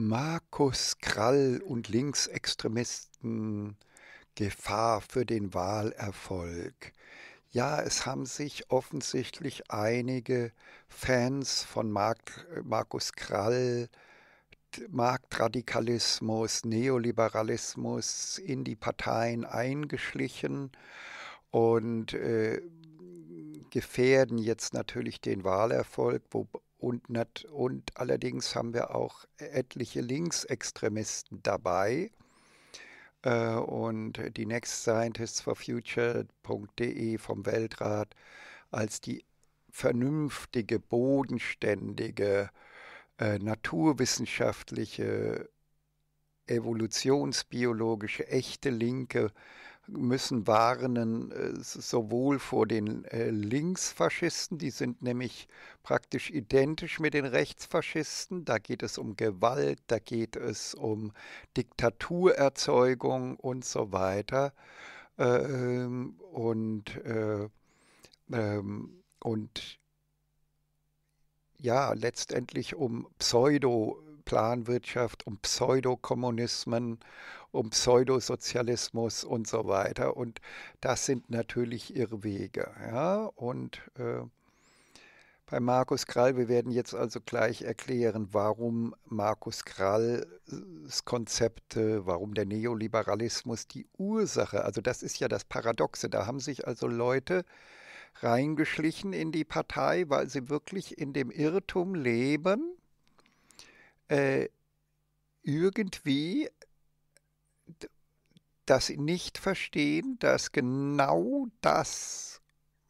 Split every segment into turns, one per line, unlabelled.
Markus Krall und Linksextremisten Gefahr für den Wahlerfolg. Ja, es haben sich offensichtlich einige Fans von Mark, Markus Krall, Marktradikalismus, Neoliberalismus in die Parteien eingeschlichen und äh, gefährden jetzt natürlich den Wahlerfolg, wo, und, nat und allerdings haben wir auch etliche Linksextremisten dabei. Äh, und die Next Scientists for Future.de vom Weltrat als die vernünftige, bodenständige, äh, naturwissenschaftliche, evolutionsbiologische, echte Linke müssen warnen, äh, sowohl vor den äh, Linksfaschisten, die sind nämlich praktisch identisch mit den Rechtsfaschisten, da geht es um Gewalt, da geht es um Diktaturerzeugung und so weiter. Äh, ähm, und, ähm, und ja, letztendlich um Pseudo- Planwirtschaft, um Pseudokommunismen um Pseudosozialismus und so weiter. Und das sind natürlich Irrwege. Ja? Und äh, bei Markus Krall, wir werden jetzt also gleich erklären, warum Markus Kralls Konzepte, warum der Neoliberalismus die Ursache, also das ist ja das Paradoxe, da haben sich also Leute reingeschlichen in die Partei, weil sie wirklich in dem Irrtum leben, äh, irgendwie dass sie nicht verstehen, dass genau das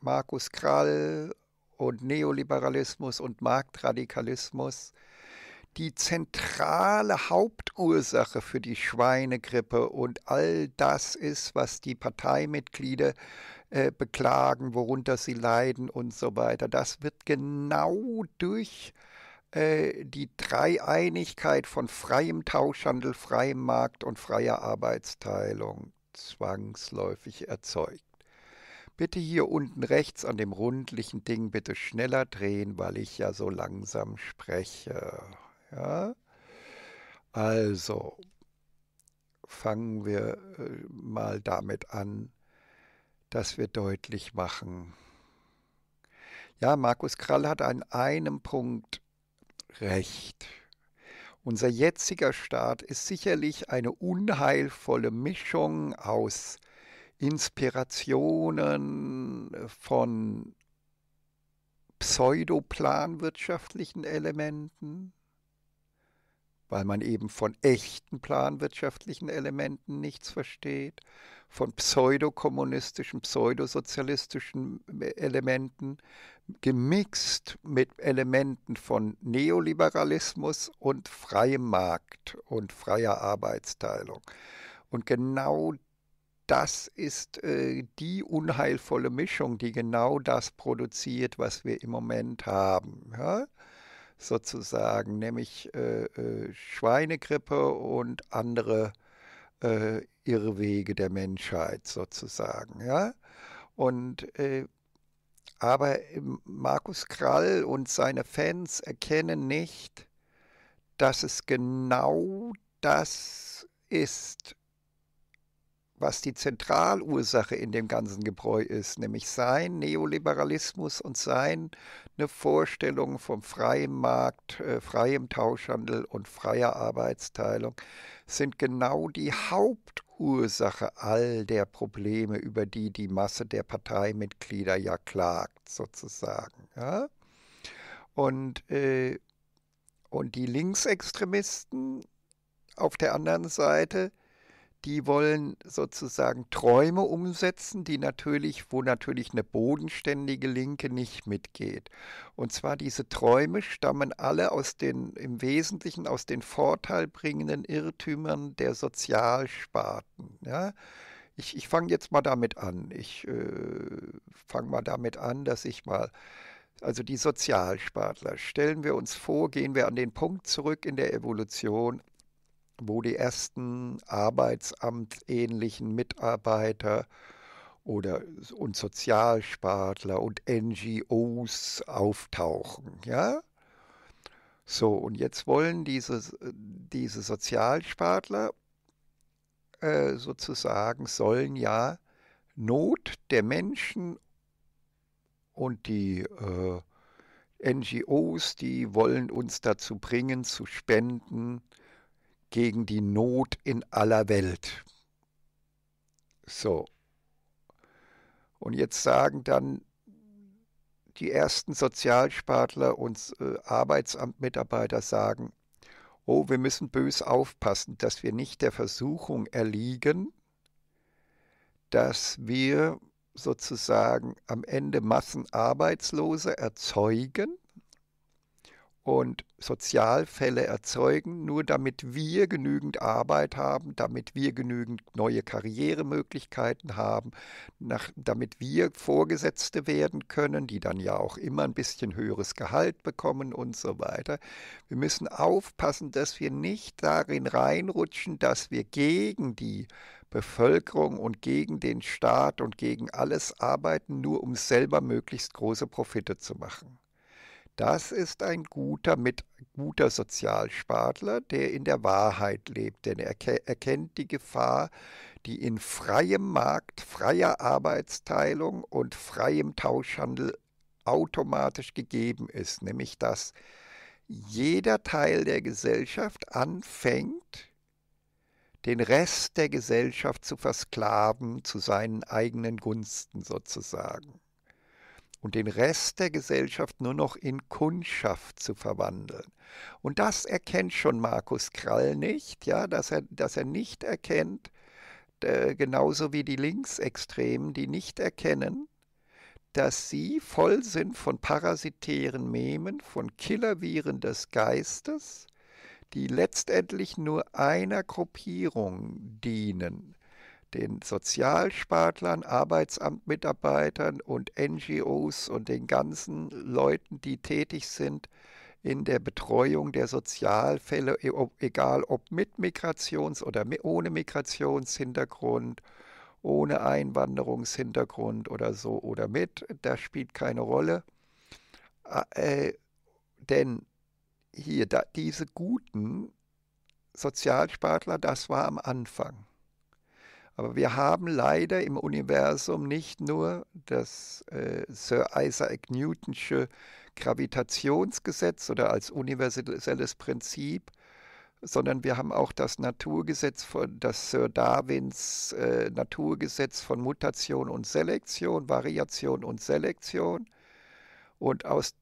Markus Krall und Neoliberalismus und Marktradikalismus die zentrale Hauptursache für die Schweinegrippe und all das ist, was die Parteimitglieder äh, beklagen, worunter sie leiden und so weiter. Das wird genau durch äh, äh, die Dreieinigkeit von freiem Tauschhandel, freiem Markt und freier Arbeitsteilung zwangsläufig erzeugt. Bitte hier unten rechts an dem rundlichen Ding bitte schneller drehen, weil ich ja so langsam spreche. Ja? Also, fangen wir äh, mal damit an, dass wir deutlich machen. Ja, Markus Krall hat an einem Punkt recht. Unser jetziger Staat ist sicherlich eine unheilvolle Mischung aus Inspirationen von pseudoplanwirtschaftlichen Elementen, weil man eben von echten planwirtschaftlichen Elementen nichts versteht, von pseudokommunistischen, pseudosozialistischen äh, Elementen, gemixt mit Elementen von Neoliberalismus und freiem Markt und freier Arbeitsteilung. Und genau das ist äh, die unheilvolle Mischung, die genau das produziert, was wir im Moment haben. Ja? Sozusagen, nämlich äh, äh, Schweinegrippe und andere äh, Irrwege der Menschheit sozusagen. Ja? Und äh, aber Markus Krall und seine Fans erkennen nicht, dass es genau das ist, was die Zentralursache in dem ganzen Gebräu ist, nämlich sein Neoliberalismus und sein eine Vorstellung vom freien Markt, äh, freiem Tauschhandel und freier Arbeitsteilung sind genau die Hauptursache all der Probleme, über die die Masse der Parteimitglieder ja klagt, sozusagen. Ja? Und, äh, und die Linksextremisten auf der anderen Seite die wollen sozusagen Träume umsetzen, die natürlich, wo natürlich eine bodenständige Linke nicht mitgeht. Und zwar diese Träume stammen alle aus den, im Wesentlichen aus den vorteilbringenden Irrtümern der Sozialsparten. Ja? Ich, ich fange jetzt mal damit an. Ich äh, fange mal damit an, dass ich mal also die Sozialspartler. Stellen wir uns vor, gehen wir an den Punkt zurück in der Evolution, wo die ersten arbeitsamtähnlichen Mitarbeiter oder und Sozialspartler und NGOs auftauchen, ja? So, und jetzt wollen diese, diese Sozialspartler äh, sozusagen, sollen ja Not der Menschen und die äh, NGOs, die wollen uns dazu bringen, zu spenden gegen die Not in aller Welt. So. Und jetzt sagen dann die ersten Sozialspartler und äh, Arbeitsamtmitarbeiter sagen, oh, wir müssen bös aufpassen, dass wir nicht der Versuchung erliegen, dass wir sozusagen am Ende Massenarbeitslose erzeugen und Sozialfälle erzeugen, nur damit wir genügend Arbeit haben, damit wir genügend neue Karrieremöglichkeiten haben, nach, damit wir Vorgesetzte werden können, die dann ja auch immer ein bisschen höheres Gehalt bekommen und so weiter. Wir müssen aufpassen, dass wir nicht darin reinrutschen, dass wir gegen die Bevölkerung und gegen den Staat und gegen alles arbeiten, nur um selber möglichst große Profite zu machen. Das ist ein guter, mit, guter Sozialspartler, der in der Wahrheit lebt, denn er erkennt die Gefahr, die in freiem Markt, freier Arbeitsteilung und freiem Tauschhandel automatisch gegeben ist, nämlich dass jeder Teil der Gesellschaft anfängt, den Rest der Gesellschaft zu versklaven, zu seinen eigenen Gunsten sozusagen und den Rest der Gesellschaft nur noch in Kundschaft zu verwandeln. Und das erkennt schon Markus Krall nicht, ja, dass er, dass er nicht erkennt, äh, genauso wie die Linksextremen, die nicht erkennen, dass sie voll sind von parasitären Memen, von Killerviren des Geistes, die letztendlich nur einer Gruppierung dienen, den Sozialspartlern, Arbeitsamtmitarbeitern und NGOs und den ganzen Leuten, die tätig sind in der Betreuung der Sozialfälle, e, egal ob mit Migrations- oder ohne Migrationshintergrund, ohne Einwanderungshintergrund oder so oder mit, das spielt keine Rolle. Äh, denn hier, da, diese guten Sozialspartler, das war am Anfang. Aber wir haben leider im Universum nicht nur das äh, Sir Isaac Newtonsche Gravitationsgesetz oder als universelles Prinzip, sondern wir haben auch das Naturgesetz von das Sir Darwins äh, Naturgesetz von Mutation und Selektion, Variation und Selektion. Und aus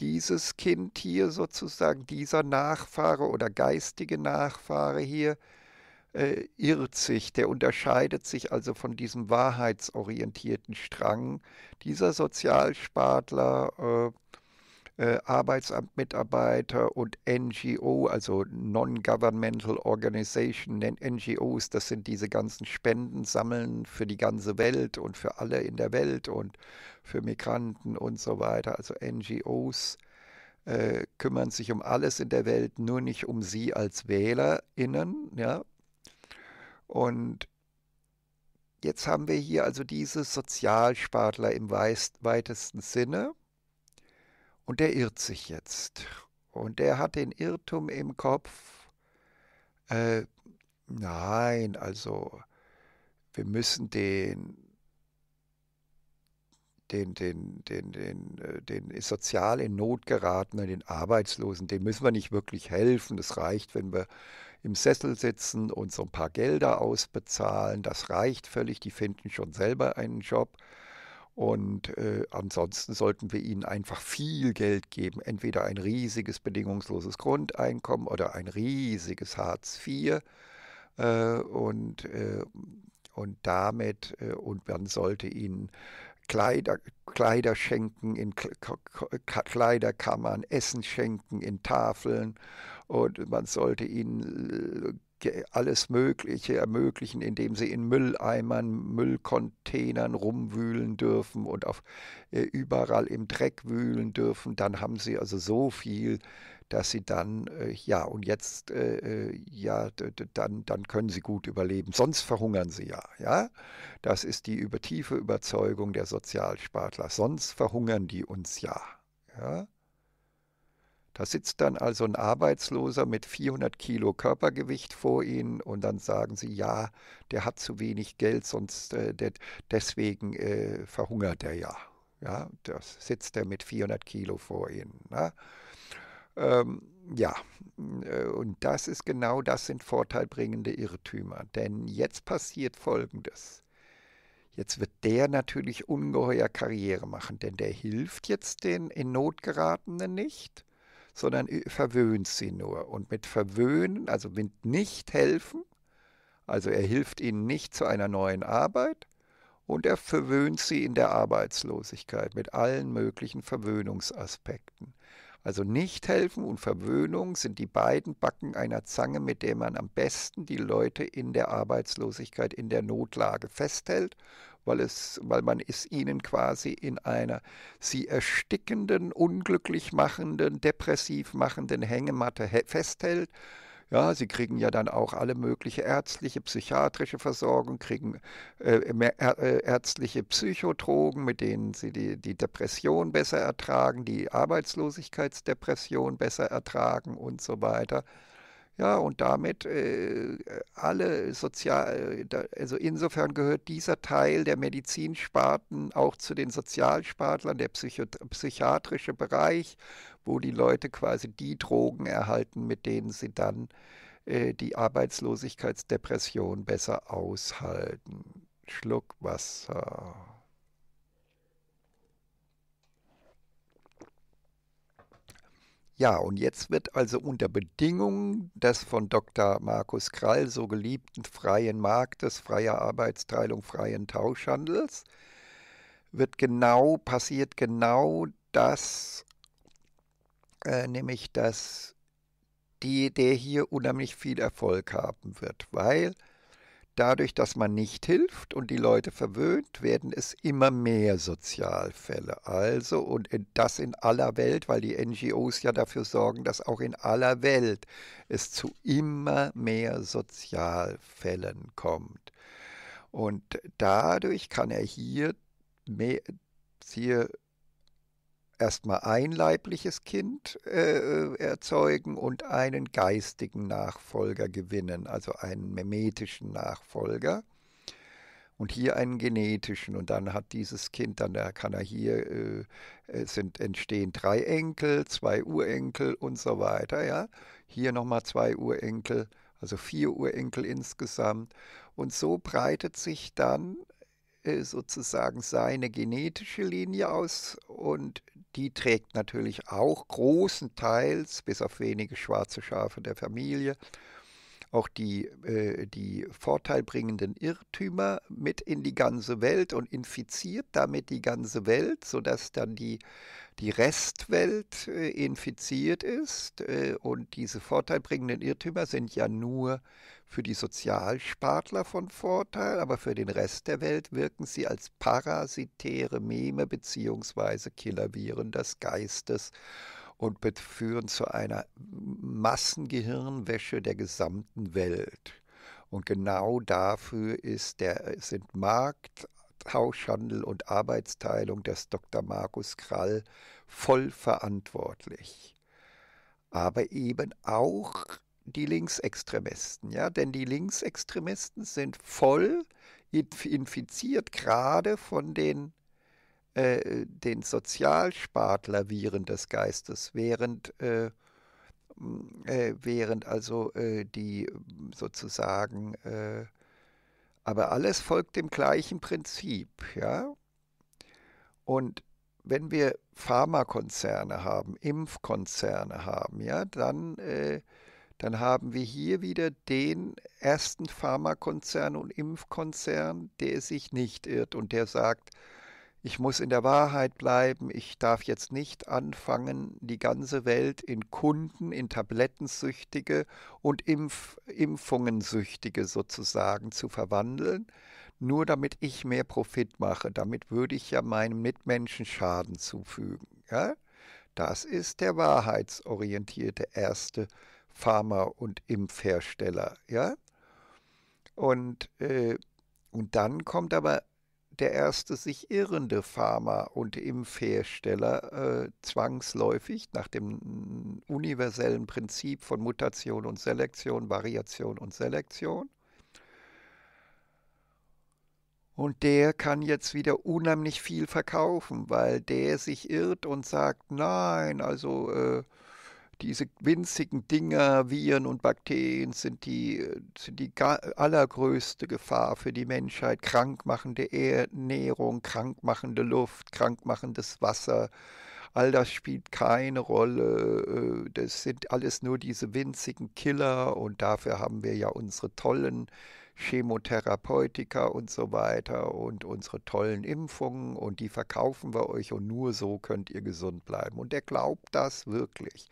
dieses Kind hier sozusagen, dieser Nachfahre oder geistige Nachfahre hier, äh, irrt sich, der unterscheidet sich also von diesem wahrheitsorientierten Strang. Dieser Sozialspartler, äh, äh, Arbeitsamtmitarbeiter und NGO, also Non-Governmental Organization, NGOs, das sind diese ganzen Spenden sammeln für die ganze Welt und für alle in der Welt und für Migranten und so weiter, also NGOs äh, kümmern sich um alles in der Welt, nur nicht um sie als WählerInnen. Ja? Und jetzt haben wir hier also diese Sozialspartler im weitesten Sinne. Und der irrt sich jetzt. Und der hat den Irrtum im Kopf. Äh, nein, also wir müssen den, den, den, den, den, äh, den sozial in Not geratenen, den Arbeitslosen, den müssen wir nicht wirklich helfen. Das reicht, wenn wir im Sessel sitzen und so ein paar Gelder ausbezahlen. Das reicht völlig, die finden schon selber einen Job. Und äh, ansonsten sollten wir ihnen einfach viel Geld geben, entweder ein riesiges bedingungsloses Grundeinkommen oder ein riesiges Hartz IV. Äh, und, äh, und damit, äh, und man sollte ihnen Kleider, Kleider schenken in Kleiderkammern, Essen schenken in Tafeln und man sollte ihnen äh, alles Mögliche ermöglichen, indem sie in Mülleimern, Müllcontainern rumwühlen dürfen und auf, äh, überall im Dreck wühlen dürfen. Dann haben sie also so viel, dass sie dann, äh, ja, und jetzt, ja, dann, dann können sie gut überleben. Sonst verhungern sie ja, ja. Das ist die über, tiefe Überzeugung der Sozialspartler. Sonst verhungern die uns ja, ja. Da sitzt dann also ein Arbeitsloser mit 400 Kilo Körpergewicht vor Ihnen und dann sagen Sie, ja, der hat zu wenig Geld, sonst äh, der, deswegen äh, verhungert er ja. Ja, das sitzt er mit 400 Kilo vor Ihnen. Ne? Ähm, ja, äh, und das ist genau das sind vorteilbringende Irrtümer. Denn jetzt passiert Folgendes. Jetzt wird der natürlich ungeheuer Karriere machen, denn der hilft jetzt den in Not geratenen nicht sondern äh, verwöhnt sie nur. Und mit verwöhnen, also mit nicht helfen, also er hilft ihnen nicht zu einer neuen Arbeit und er verwöhnt sie in der Arbeitslosigkeit mit allen möglichen Verwöhnungsaspekten. Also nicht helfen und Verwöhnung sind die beiden Backen einer Zange, mit der man am besten die Leute in der Arbeitslosigkeit, in der Notlage festhält weil, es, weil man es ihnen quasi in einer sie erstickenden, unglücklich machenden, depressiv machenden Hängematte festhält. Ja, sie kriegen ja dann auch alle mögliche ärztliche, psychiatrische Versorgung, kriegen äh, äh, ärztliche Psychotrogen, mit denen sie die, die Depression besser ertragen, die Arbeitslosigkeitsdepression besser ertragen und so weiter. Ja, und damit äh, alle sozial, äh, also insofern gehört dieser Teil der Medizinsparten auch zu den Sozialspartlern, der Psycho psychiatrische Bereich, wo die Leute quasi die Drogen erhalten, mit denen sie dann äh, die Arbeitslosigkeitsdepression besser aushalten. Schluck Wasser. Ja, und jetzt wird also unter Bedingungen des von Dr. Markus Krall so geliebten freien Marktes, freier Arbeitsteilung, freien Tauschhandels, wird genau, passiert genau das, äh, nämlich dass die, der hier unheimlich viel Erfolg haben wird, weil dadurch, dass man nicht hilft und die Leute verwöhnt, werden es immer mehr Sozialfälle. Also, und das in aller Welt, weil die NGOs ja dafür sorgen, dass auch in aller Welt es zu immer mehr Sozialfällen kommt. Und dadurch kann er hier, mehr, hier erstmal ein leibliches Kind äh, äh, erzeugen und einen geistigen Nachfolger gewinnen, also einen memetischen Nachfolger. Und hier einen genetischen und dann hat dieses Kind, dann kann er hier, äh, sind, entstehen drei Enkel, zwei Urenkel und so weiter, ja. Hier nochmal zwei Urenkel, also vier Urenkel insgesamt. Und so breitet sich dann äh, sozusagen seine genetische Linie aus und die trägt natürlich auch großen Teils, bis auf wenige schwarze Schafe der Familie, auch die, äh, die vorteilbringenden Irrtümer mit in die ganze Welt und infiziert damit die ganze Welt, sodass dann die, die Restwelt äh, infiziert ist. Äh, und diese vorteilbringenden Irrtümer sind ja nur für die Sozialspartler von Vorteil, aber für den Rest der Welt wirken sie als parasitäre Meme bzw. Killerviren des Geistes und führen zu einer Massengehirnwäsche der gesamten Welt. Und genau dafür ist der, sind Markt, Tauschhandel und Arbeitsteilung des Dr. Markus Krall voll verantwortlich. Aber eben auch die Linksextremisten, ja, denn die Linksextremisten sind voll infiziert gerade von den äh, den Sozialspartler Viren des Geistes, während, äh, äh, während also äh, die sozusagen, äh, aber alles folgt dem gleichen Prinzip, ja. Und wenn wir Pharmakonzerne haben, Impfkonzerne haben, ja, dann dann haben wir hier wieder den ersten Pharmakonzern und Impfkonzern, der sich nicht irrt und der sagt, ich muss in der Wahrheit bleiben, ich darf jetzt nicht anfangen, die ganze Welt in Kunden, in Tablettensüchtige und Impf Impfungensüchtige sozusagen zu verwandeln, nur damit ich mehr Profit mache, damit würde ich ja meinem Mitmenschen Schaden zufügen. Ja? Das ist der wahrheitsorientierte erste Pharma- und Impfhersteller. Ja? Und, äh, und dann kommt aber der erste sich irrende Pharma- und Impfhersteller äh, zwangsläufig nach dem universellen Prinzip von Mutation und Selektion, Variation und Selektion. Und der kann jetzt wieder unheimlich viel verkaufen, weil der sich irrt und sagt, nein, also äh, diese winzigen Dinger, Viren und Bakterien, sind die, sind die allergrößte Gefahr für die Menschheit. Krankmachende Ernährung, krankmachende Luft, krankmachendes Wasser. All das spielt keine Rolle. Äh, das sind alles nur diese winzigen Killer und dafür haben wir ja unsere tollen Chemotherapeutika und so weiter und unsere tollen Impfungen und die verkaufen wir euch und nur so könnt ihr gesund bleiben. Und er glaubt das wirklich.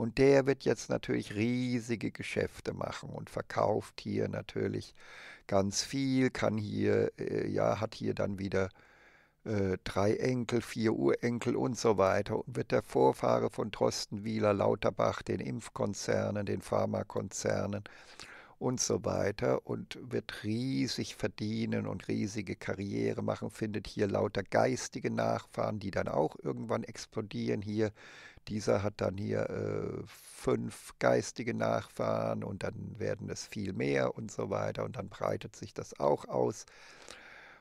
Und der wird jetzt natürlich riesige Geschäfte machen und verkauft hier natürlich ganz viel, kann hier, äh, ja, hat hier dann wieder äh, drei Enkel, vier Urenkel und so weiter und wird der Vorfahre von Trosten, Wieler, Lauterbach, den Impfkonzernen, den Pharmakonzernen und so weiter und wird riesig verdienen und riesige Karriere machen, findet hier lauter geistige Nachfahren, die dann auch irgendwann explodieren hier. Dieser hat dann hier äh, fünf geistige Nachfahren und dann werden es viel mehr und so weiter und dann breitet sich das auch aus.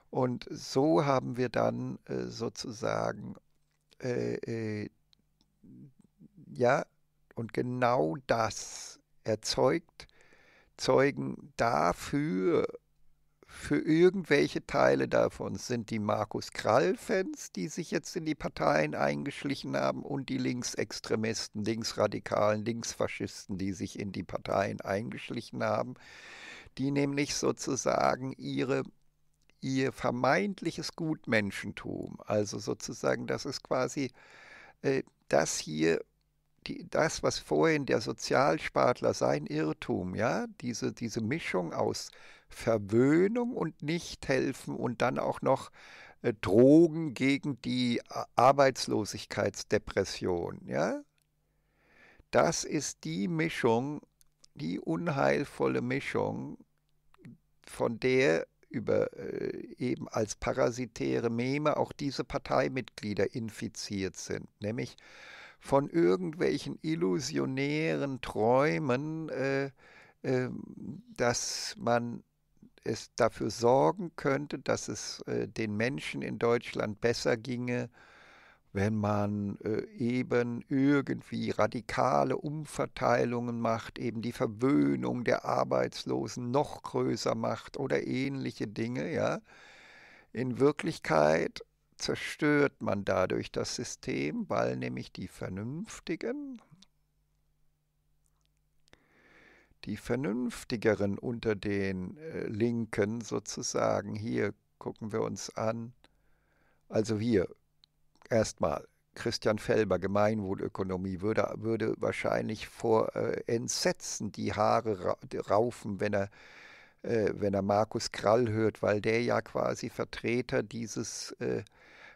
Und so haben wir dann äh, sozusagen, äh, äh, ja, und genau das erzeugt Zeugen dafür, für irgendwelche Teile davon sind die Markus Krall-Fans, die sich jetzt in die Parteien eingeschlichen haben, und die Linksextremisten, Linksradikalen, Linksfaschisten, die sich in die Parteien eingeschlichen haben, die nämlich sozusagen ihre ihr vermeintliches Gutmenschentum, also sozusagen, das ist quasi äh, das hier die, das, was vorhin der Sozialspartler, sein Irrtum, ja, diese, diese Mischung aus Verwöhnung und Nichthelfen und dann auch noch äh, Drogen gegen die äh, Arbeitslosigkeitsdepression, ja, das ist die Mischung, die unheilvolle Mischung, von der über äh, eben als parasitäre Meme auch diese Parteimitglieder infiziert sind, nämlich von irgendwelchen illusionären Träumen, äh, äh, dass man es dafür sorgen könnte, dass es äh, den Menschen in Deutschland besser ginge, wenn man äh, eben irgendwie radikale Umverteilungen macht, eben die Verwöhnung der Arbeitslosen noch größer macht oder ähnliche Dinge, ja. In Wirklichkeit zerstört man dadurch das System, weil nämlich die Vernünftigen, die Vernünftigeren unter den äh, Linken sozusagen, hier gucken wir uns an, also hier erstmal Christian Felber, Gemeinwohlökonomie, würde, würde wahrscheinlich vor äh, Entsetzen die Haare ra raufen, wenn er äh, wenn er Markus Krall hört, weil der ja quasi Vertreter dieses äh,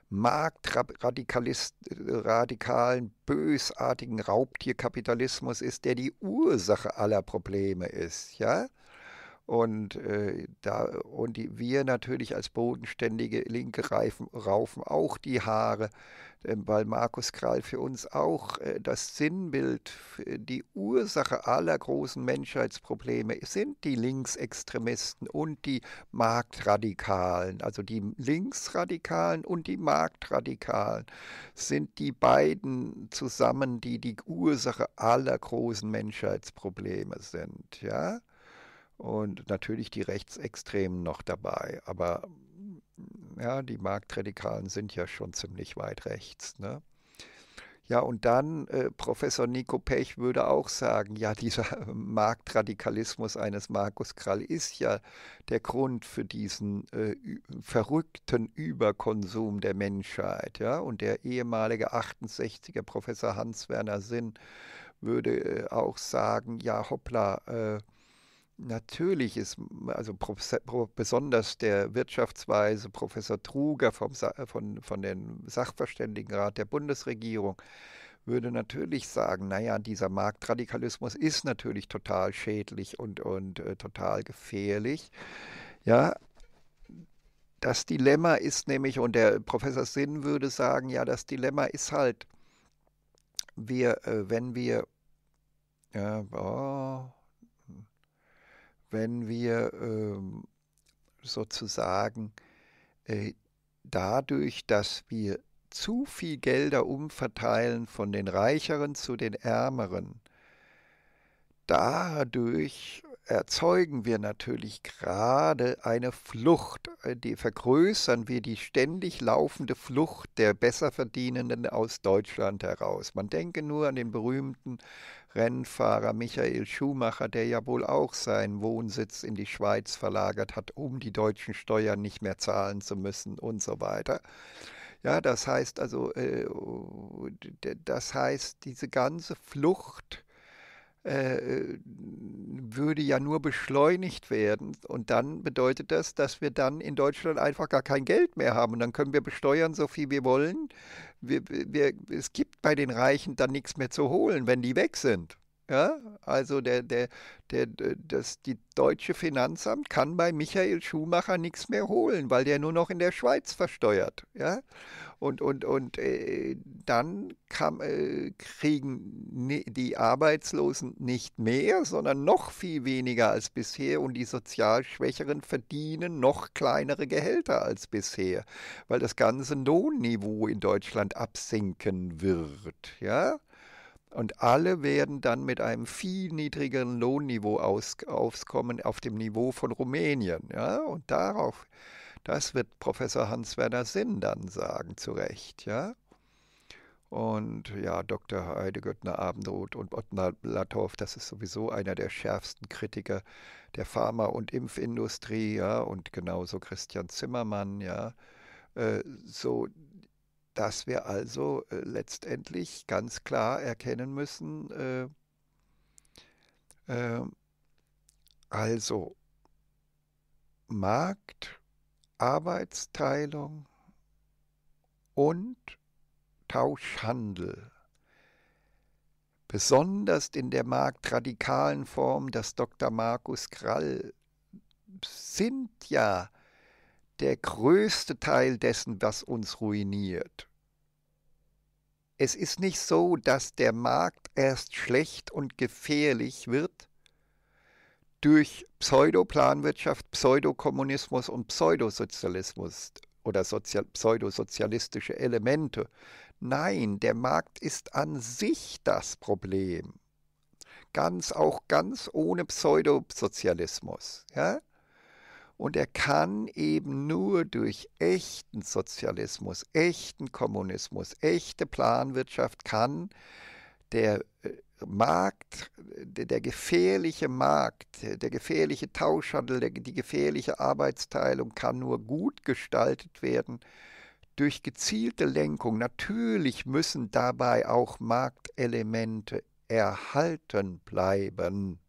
marktradikalen, bösartigen Raubtierkapitalismus ist, der die Ursache aller Probleme ist, ja? Und, äh, da, und die, wir natürlich als bodenständige Linke reifen, raufen auch die Haare, weil Markus Krall für uns auch äh, das Sinnbild, äh, die Ursache aller großen Menschheitsprobleme sind die Linksextremisten und die Marktradikalen. Also die Linksradikalen und die Marktradikalen sind die beiden zusammen, die die Ursache aller großen Menschheitsprobleme sind. Ja und natürlich die Rechtsextremen noch dabei. Aber ja, die Marktradikalen sind ja schon ziemlich weit rechts. Ne? Ja, und dann äh, Professor Nico Pech würde auch sagen, ja, dieser Marktradikalismus eines Markus Krall ist ja der Grund für diesen äh, verrückten Überkonsum der Menschheit. Ja? Und der ehemalige 68er Professor Hans-Werner Sinn würde äh, auch sagen, ja, hoppla, äh, Natürlich ist also besonders der Wirtschaftsweise Professor Truger vom, äh, von, von den Sachverständigenrat der Bundesregierung würde natürlich sagen, naja, dieser Marktradikalismus ist natürlich total schädlich und, und äh, total gefährlich. Ja, das Dilemma ist nämlich, und der Professor Sinn würde sagen, ja, das Dilemma ist halt, wir, äh, wenn wir, ja, oh, wenn wir ähm, sozusagen äh, dadurch, dass wir zu viel Gelder umverteilen von den Reicheren zu den Ärmeren, dadurch erzeugen wir natürlich gerade eine Flucht, äh, die vergrößern wir die ständig laufende Flucht der Besserverdienenden aus Deutschland heraus. Man denke nur an den berühmten Rennfahrer Michael Schumacher, der ja wohl auch seinen Wohnsitz in die Schweiz verlagert hat, um die deutschen Steuern nicht mehr zahlen zu müssen und so weiter. Ja, das heißt also, äh, das heißt, diese ganze Flucht äh, äh, würde ja nur beschleunigt werden. Und dann bedeutet das, dass wir dann in Deutschland einfach gar kein Geld mehr haben. Und dann können wir besteuern, so viel wir wollen. Wir, wir, es gibt bei den Reichen dann nichts mehr zu holen, wenn die weg sind. Ja, also der, der, der, das, die deutsche Finanzamt kann bei Michael Schumacher nichts mehr holen, weil der nur noch in der Schweiz versteuert. Ja? Und, und, und äh, dann kam, äh, kriegen die Arbeitslosen nicht mehr, sondern noch viel weniger als bisher und die sozial Schwächeren verdienen noch kleinere Gehälter als bisher, weil das ganze Lohnniveau in Deutschland absinken wird. Ja? Und alle werden dann mit einem viel niedrigeren Lohnniveau aus, auskommen auf dem Niveau von Rumänien. Ja? Und darauf, das wird Professor Hans-Werner Sinn dann sagen, zu Recht. Ja? Und ja, Dr. Heidegöttner Abendroth und Ottmar Blatthoff, das ist sowieso einer der schärfsten Kritiker der Pharma- und Impfindustrie, ja, und genauso Christian Zimmermann, ja. Äh, so, dass wir also äh, letztendlich ganz klar erkennen müssen, äh, äh, also Markt, Arbeitsteilung und Tauschhandel. Besonders in der marktradikalen Form, das Dr. Markus Krall sind ja der größte Teil dessen, was uns ruiniert. Es ist nicht so, dass der Markt erst schlecht und gefährlich wird durch Pseudoplanwirtschaft, Pseudokommunismus und Pseudosozialismus oder sozial, pseudosozialistische Elemente. Nein, der Markt ist an sich das Problem. Ganz auch ganz ohne Pseudosozialismus. Ja? Und er kann eben nur durch echten Sozialismus, echten Kommunismus, echte Planwirtschaft, kann der äh, Markt, der gefährliche Markt, der gefährliche Tauschhandel, die gefährliche Arbeitsteilung kann nur gut gestaltet werden durch gezielte Lenkung. Natürlich müssen dabei auch Marktelemente erhalten bleiben.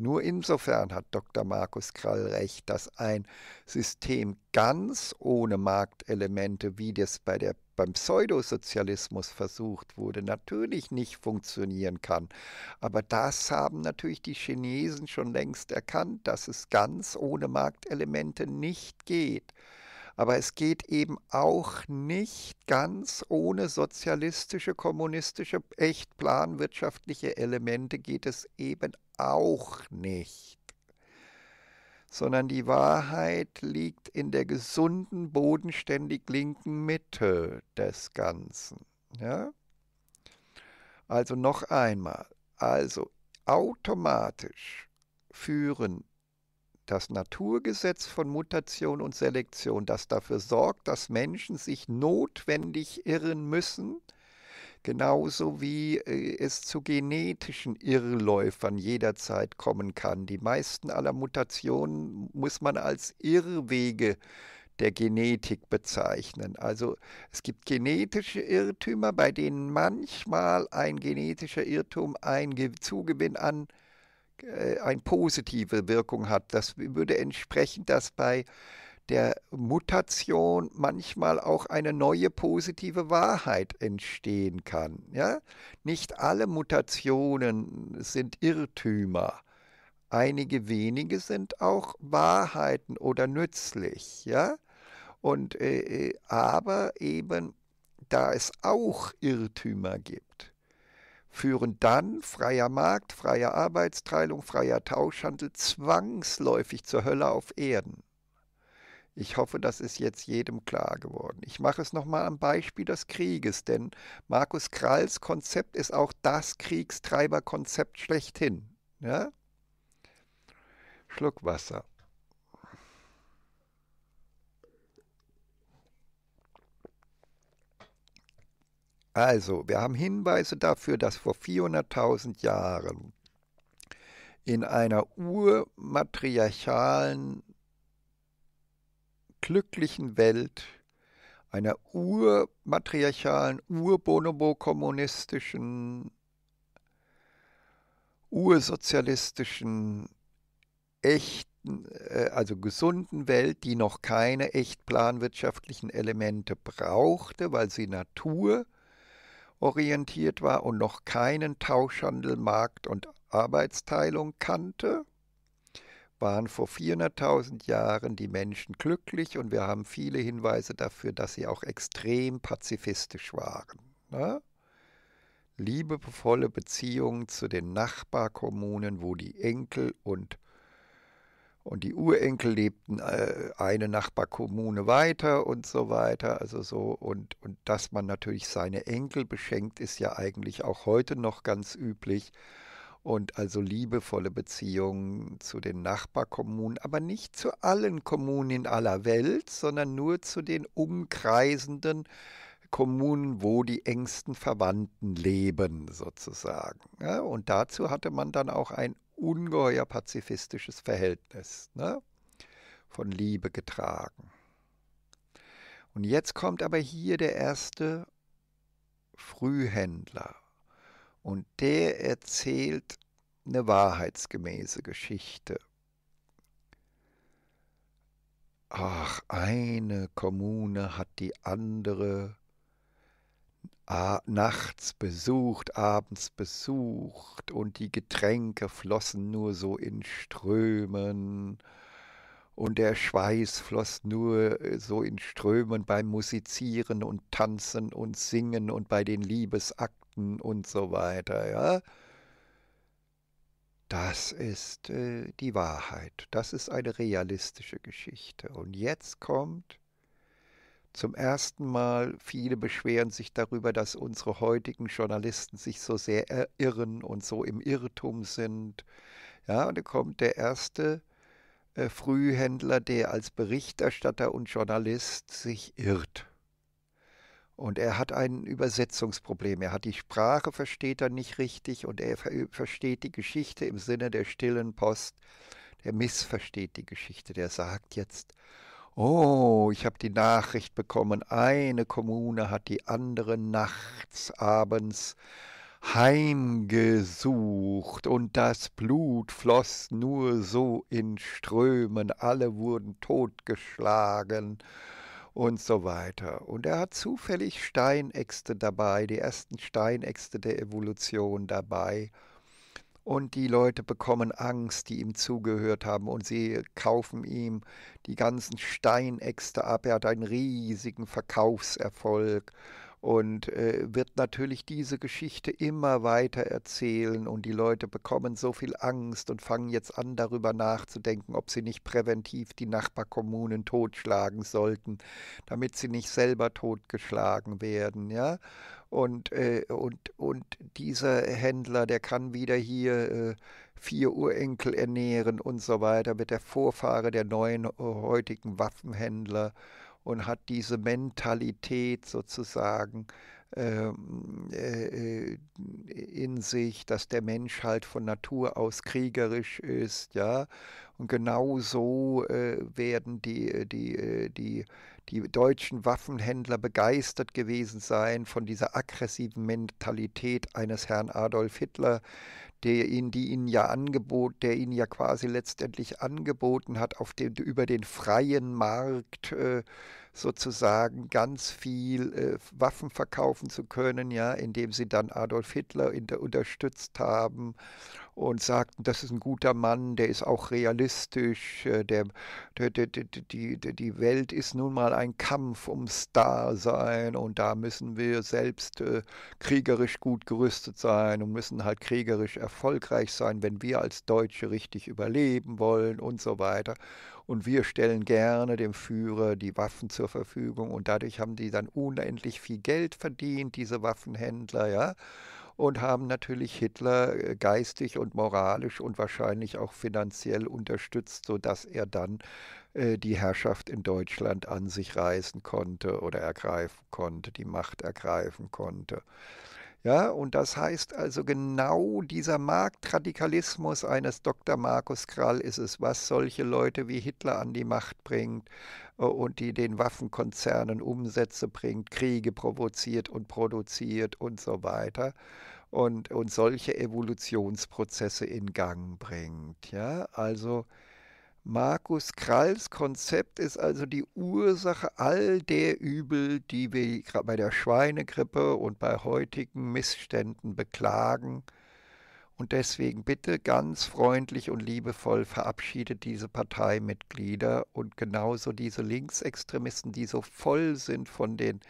Nur insofern hat Dr. Markus Krall recht, dass ein System ganz ohne Marktelemente, wie das bei der, beim Pseudosozialismus versucht wurde, natürlich nicht funktionieren kann. Aber das haben natürlich die Chinesen schon längst erkannt, dass es ganz ohne Marktelemente nicht geht. Aber es geht eben auch nicht ganz ohne sozialistische, kommunistische, echt planwirtschaftliche Elemente geht es eben auch nicht, sondern die Wahrheit liegt in der gesunden, bodenständig linken Mitte des Ganzen. Ja? Also noch einmal, also automatisch führen das Naturgesetz von Mutation und Selektion, das dafür sorgt, dass Menschen sich notwendig irren müssen, genauso wie äh, es zu genetischen Irrläufern jederzeit kommen kann. Die meisten aller Mutationen muss man als Irrwege der Genetik bezeichnen. Also es gibt genetische Irrtümer, bei denen manchmal ein genetischer Irrtum ein Zugewinn an äh, eine positive Wirkung hat. Das würde entsprechen, dass bei der Mutation manchmal auch eine neue positive Wahrheit entstehen kann. Ja? Nicht alle Mutationen sind Irrtümer. Einige wenige sind auch Wahrheiten oder nützlich, ja. Und äh, äh aber eben, da es auch Irrtümer gibt, führen dann freier Markt, freie Arbeitsteilung, freier Tauschhandel zwangsläufig zur Hölle auf Erden. Ich hoffe, das ist jetzt jedem klar geworden. Ich mache es nochmal am Beispiel des Krieges, denn Markus Kralls Konzept ist auch das Kriegstreiberkonzept schlechthin. Ja? Schluck Wasser. Also, wir haben Hinweise dafür, dass vor 400.000 Jahren in einer urmatriarchalen glücklichen Welt, einer urmatriarchalen, urbonobo-kommunistischen, ursozialistischen, echten, äh, also gesunden Welt, die noch keine echt planwirtschaftlichen Elemente brauchte, weil sie naturorientiert war und noch keinen Tauschhandel, Markt und Arbeitsteilung kannte waren vor 400.000 Jahren die Menschen glücklich und wir haben viele Hinweise dafür, dass sie auch extrem pazifistisch waren. Ne? Liebevolle Beziehungen zu den Nachbarkommunen, wo die Enkel und, und die Urenkel lebten, äh, eine Nachbarkommune weiter und so weiter. Also so, und, und dass man natürlich seine Enkel beschenkt, ist ja eigentlich auch heute noch ganz üblich und also liebevolle Beziehungen zu den Nachbarkommunen, aber nicht zu allen Kommunen in aller Welt, sondern nur zu den umkreisenden Kommunen, wo die engsten Verwandten leben, sozusagen. Ne? und dazu hatte man dann auch ein ungeheuer pazifistisches Verhältnis, ne? von Liebe getragen. Und jetzt kommt aber hier der erste Frühhändler und der erzählt eine wahrheitsgemäße Geschichte. Ach, eine Kommune hat die andere nachts besucht, abends besucht und die Getränke flossen nur so in Strömen und der Schweiß floss nur äh, so in Strömen beim Musizieren und Tanzen und Singen und bei den Liebesakten Monaten und so weiter, ja. Das ist äh, die Wahrheit. Das ist eine realistische Geschichte. Und jetzt kommt zum ersten Mal, viele beschweren sich darüber, dass unsere heutigen Journalisten sich so sehr irren und so im Irrtum sind. Ja, und da kommt der erste äh, Frühhändler, der als Berichterstatter und Journalist sich irrt. Und er hat ein Übersetzungsproblem. Er hat die Sprache, versteht er nicht richtig und er versteht die Geschichte im Sinne der stillen Post. Der missversteht die Geschichte. Der sagt jetzt, oh, ich habe die Nachricht bekommen, eine Kommune hat die andere nachts, abends heimgesucht und das Blut floss nur so in Strömen, alle wurden totgeschlagen und so weiter. Und er hat zufällig Steinäxte dabei, die ersten Steinäxte der Evolution dabei. Und die Leute bekommen Angst, die ihm zugehört haben, und sie kaufen ihm die ganzen Steinäxte ab. Er hat einen riesigen Verkaufserfolg und äh, wird natürlich diese Geschichte immer weiter erzählen und die Leute bekommen so viel Angst und fangen jetzt an darüber nachzudenken, ob sie nicht präventiv die Nachbarkommunen totschlagen sollten, damit sie nicht selber totgeschlagen werden, ja? Und, äh, und, und dieser Händler, der kann wieder hier äh, vier Urenkel ernähren und so weiter, wird der Vorfahre der neuen äh, heutigen Waffenhändler und hat diese Mentalität sozusagen ähm, äh, äh, in sich, dass der Mensch halt von Natur aus kriegerisch ist, ja. Und genau so äh, werden die, äh, die, die, die deutschen Waffenhändler begeistert gewesen sein von dieser aggressiven Mentalität eines Herrn Adolf Hitler, der ihn, die ihnen ja angebot, der ihnen ja quasi letztendlich angeboten hat, auf dem, über den freien Markt äh, sozusagen ganz viel äh, Waffen verkaufen zu können, ja, indem sie dann Adolf Hitler unterstützt haben und sagten, das ist ein guter Mann, der ist auch realistisch, äh, der, der, der, die, die Welt ist nun mal ein Kampf ums Dasein und da müssen wir selbst äh, kriegerisch gut gerüstet sein und müssen halt kriegerisch erfolgreich sein, wenn wir als Deutsche richtig überleben wollen und so weiter und wir stellen gerne dem Führer die Waffen zur Verfügung und dadurch haben die dann unendlich viel Geld verdient, diese Waffenhändler, ja und haben natürlich Hitler äh, geistig und moralisch und wahrscheinlich auch finanziell unterstützt, sodass er dann äh, die Herrschaft in Deutschland an sich reißen konnte oder ergreifen konnte, die Macht ergreifen konnte. Ja, und das heißt also genau dieser Marktradikalismus eines Dr. Markus Krall ist es, was solche Leute wie Hitler an die Macht bringt äh, und die den Waffenkonzernen Umsätze bringt, Kriege provoziert und produziert und so weiter und, und solche Evolutionsprozesse in Gang bringt. Ja, also Markus Kralls Konzept ist also die Ursache all der Übel, die wir bei der Schweinegrippe und bei heutigen Missständen beklagen. Und deswegen bitte ganz freundlich und liebevoll verabschiedet diese Parteimitglieder und genauso diese Linksextremisten, die so voll sind von den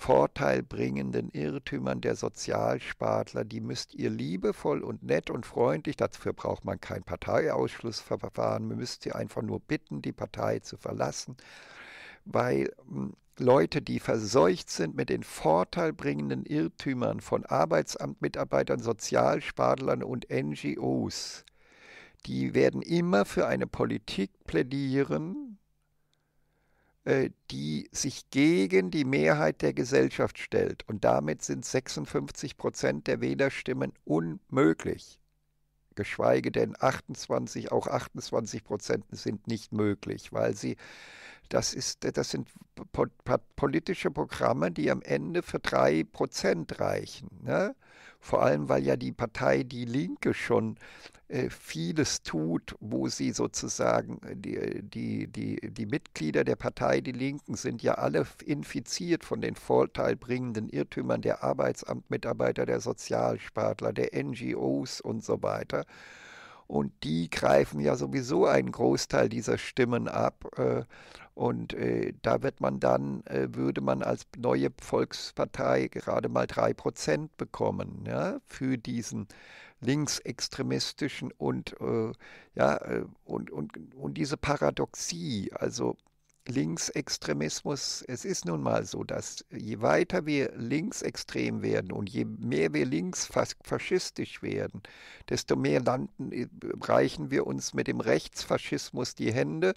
vorteilbringenden Irrtümern der Sozialspatler, die müsst ihr liebevoll und nett und freundlich, dafür braucht man kein Parteiausschlussverfahren, müsst ihr einfach nur bitten, die Partei zu verlassen, weil hm, Leute, die verseucht sind mit den vorteilbringenden Irrtümern von Arbeitsamtmitarbeitern, Sozialspartlern und NGOs, die werden immer für eine Politik plädieren, äh, die sich gegen die Mehrheit der Gesellschaft stellt. Und damit sind 56 Prozent der Wählerstimmen unmöglich. Geschweige denn 28, auch 28 Prozent sind nicht möglich, weil sie das, ist, das sind po politische Programme, die am Ende für drei Prozent reichen. Ne? Vor allem, weil ja die Partei Die Linke schon äh, vieles tut, wo sie sozusagen, äh, die, die, die, die Mitglieder der Partei Die Linken sind ja alle infiziert von den vorteilbringenden Irrtümern der Arbeitsamtmitarbeiter, der Sozialspartler, der NGOs und so weiter. Und die greifen ja sowieso einen Großteil dieser Stimmen ab. Äh, und äh, da wird man dann, äh, würde man als neue Volkspartei gerade mal drei Prozent bekommen ja, für diesen linksextremistischen und, äh, ja, äh, und, und, und diese Paradoxie. Also Linksextremismus, es ist nun mal so, dass je weiter wir linksextrem werden und je mehr wir linksfaschistisch werden, desto mehr landen, äh, reichen wir uns mit dem Rechtsfaschismus die Hände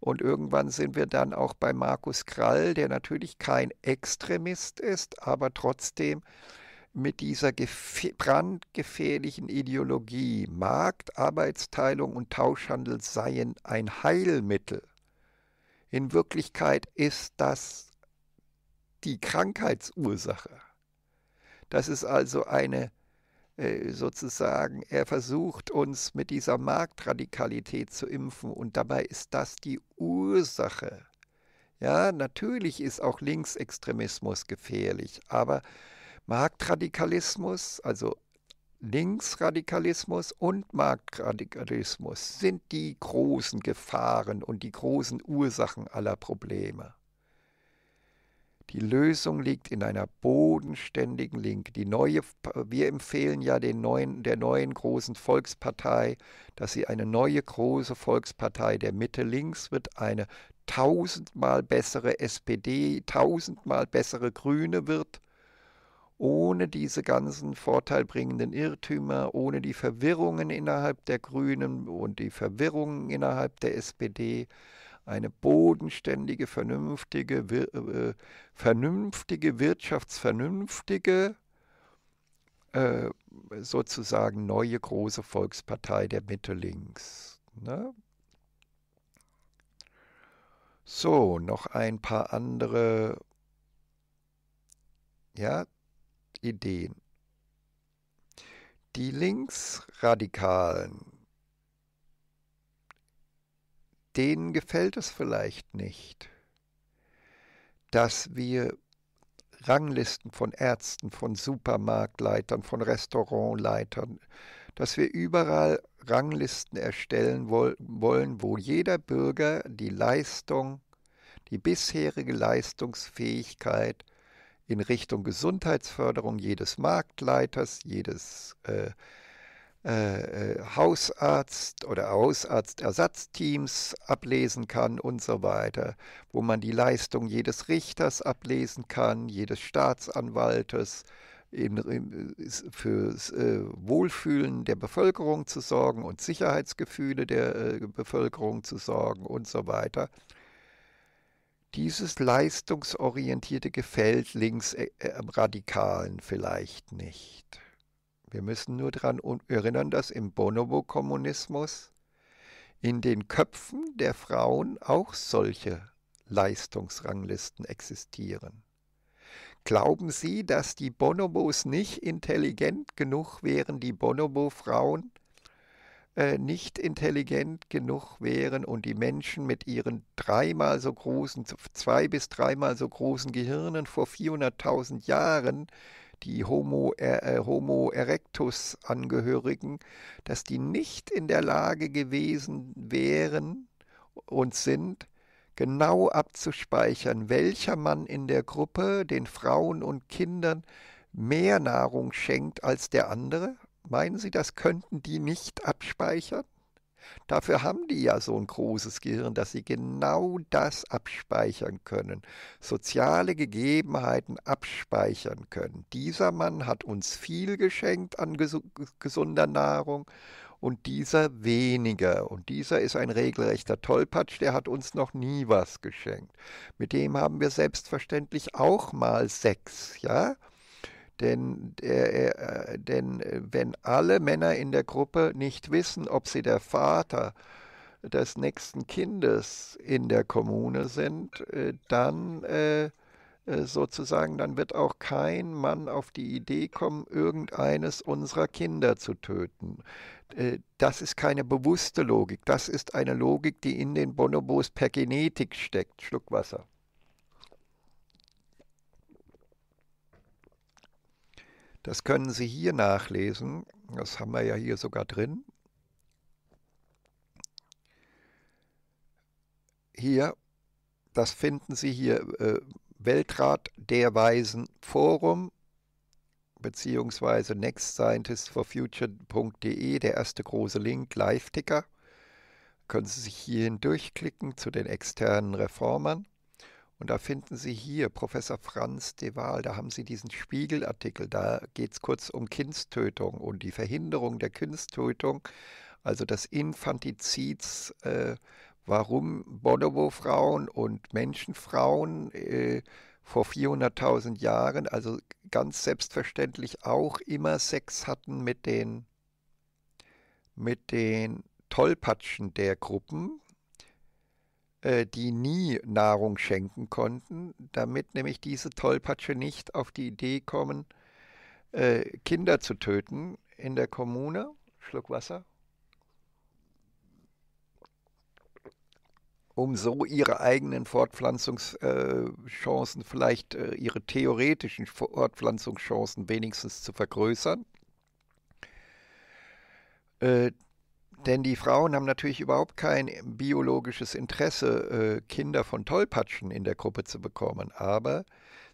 und irgendwann sind wir dann auch bei Markus Krall, der natürlich kein Extremist ist, aber trotzdem mit dieser brandgefährlichen Ideologie Markt, Arbeitsteilung und Tauschhandel seien ein Heilmittel. In Wirklichkeit ist das die Krankheitsursache. Das ist also eine äh, sozusagen, er versucht uns mit dieser Marktradikalität zu impfen und dabei ist das die Ursache. Ja, natürlich ist auch Linksextremismus gefährlich, aber Marktradikalismus, also Linksradikalismus und Marktradikalismus sind die großen Gefahren und die großen Ursachen aller Probleme. Die Lösung liegt in einer bodenständigen Linke. Die neue, wir empfehlen ja den neuen, der neuen großen Volkspartei, dass sie eine neue große Volkspartei der Mitte links wird, eine tausendmal bessere SPD, tausendmal bessere Grüne wird, ohne diese ganzen vorteilbringenden Irrtümer, ohne die Verwirrungen innerhalb der Grünen und die Verwirrungen innerhalb der SPD eine bodenständige, vernünftige, äh, vernünftige, wirtschaftsvernünftige, äh, sozusagen neue große Volkspartei der Mitte links. Ne? So, noch ein paar andere ja, Ideen. Die Linksradikalen denen gefällt es vielleicht nicht, dass wir Ranglisten von Ärzten, von Supermarktleitern, von Restaurantleitern, dass wir überall Ranglisten erstellen wollen, wo jeder Bürger die Leistung, die bisherige Leistungsfähigkeit in Richtung Gesundheitsförderung jedes Marktleiters, jedes äh, äh, äh, Hausarzt oder Hausarztersatzteams ablesen kann und so weiter, wo man die Leistung jedes Richters ablesen kann, jedes Staatsanwaltes in, für äh, Wohlfühlen der Bevölkerung zu sorgen und Sicherheitsgefühle der äh, Bevölkerung zu sorgen und so weiter. Dieses leistungsorientierte gefällt links äh, äh Radikalen vielleicht nicht. Wir müssen nur daran erinnern, dass im Bonobo-Kommunismus in den Köpfen der Frauen auch solche Leistungsranglisten existieren. Glauben Sie, dass die Bonobos nicht intelligent genug wären, die Bonobo-Frauen äh, nicht intelligent genug wären und die Menschen mit ihren dreimal so großen, zwei bis dreimal so großen Gehirnen vor 400.000 Jahren die Homo, äh, äh, Homo erectus Angehörigen, dass die nicht in der Lage gewesen wären und sind, genau abzuspeichern, welcher Mann in der Gruppe den Frauen und Kindern mehr Nahrung schenkt als der andere? Meinen Sie, das könnten die nicht abspeichern? Dafür haben die ja so ein großes Gehirn, dass sie genau das abspeichern können, soziale Gegebenheiten abspeichern können. Dieser Mann hat uns viel geschenkt an ges gesunder Nahrung und dieser weniger. Und dieser ist ein regelrechter Tollpatsch, der hat uns noch nie was geschenkt. Mit dem haben wir selbstverständlich auch mal Sex, ja? Denn, äh, äh denn äh, wenn alle Männer in der Gruppe nicht wissen, ob sie der Vater des nächsten Kindes in der Kommune sind, äh, dann sozusagen, dann wird auch kein Mann auf die Idee kommen, irgendeines unserer Kinder zu töten. Das ist keine bewusste Logik, das ist eine Logik, die in den Bonobos per Genetik steckt. Schluck Wasser. Das können Sie hier nachlesen. Das haben wir ja hier sogar drin. Hier, das finden Sie hier, äh, Weltrat der Weisen Forum beziehungsweise nextscientistforfuture.de, der erste große Link, Live-Ticker. Können Sie sich hierhin durchklicken zu den externen Reformern. Und da finden Sie hier Professor Franz de Waal, da haben Sie diesen Spiegelartikel, da geht es kurz um Kindstötung und die Verhinderung der Kindstötung, also das Infantizids, äh, warum Bonobo-Frauen und Menschenfrauen äh, vor 400.000 Jahren, also ganz selbstverständlich auch immer Sex hatten mit den, mit den Tollpatschen der Gruppen, äh, die nie Nahrung schenken konnten, damit nämlich diese Tollpatsche nicht auf die Idee kommen, äh, Kinder zu töten in der Kommune. Schluck Wasser. um so ihre eigenen Fortpflanzungschancen, vielleicht äh, ihre theoretischen Fortpflanzungschancen wenigstens zu vergrößern. Äh, denn die Frauen haben natürlich überhaupt kein biologisches Interesse, äh, Kinder von Tollpatschen in der Gruppe zu bekommen. Aber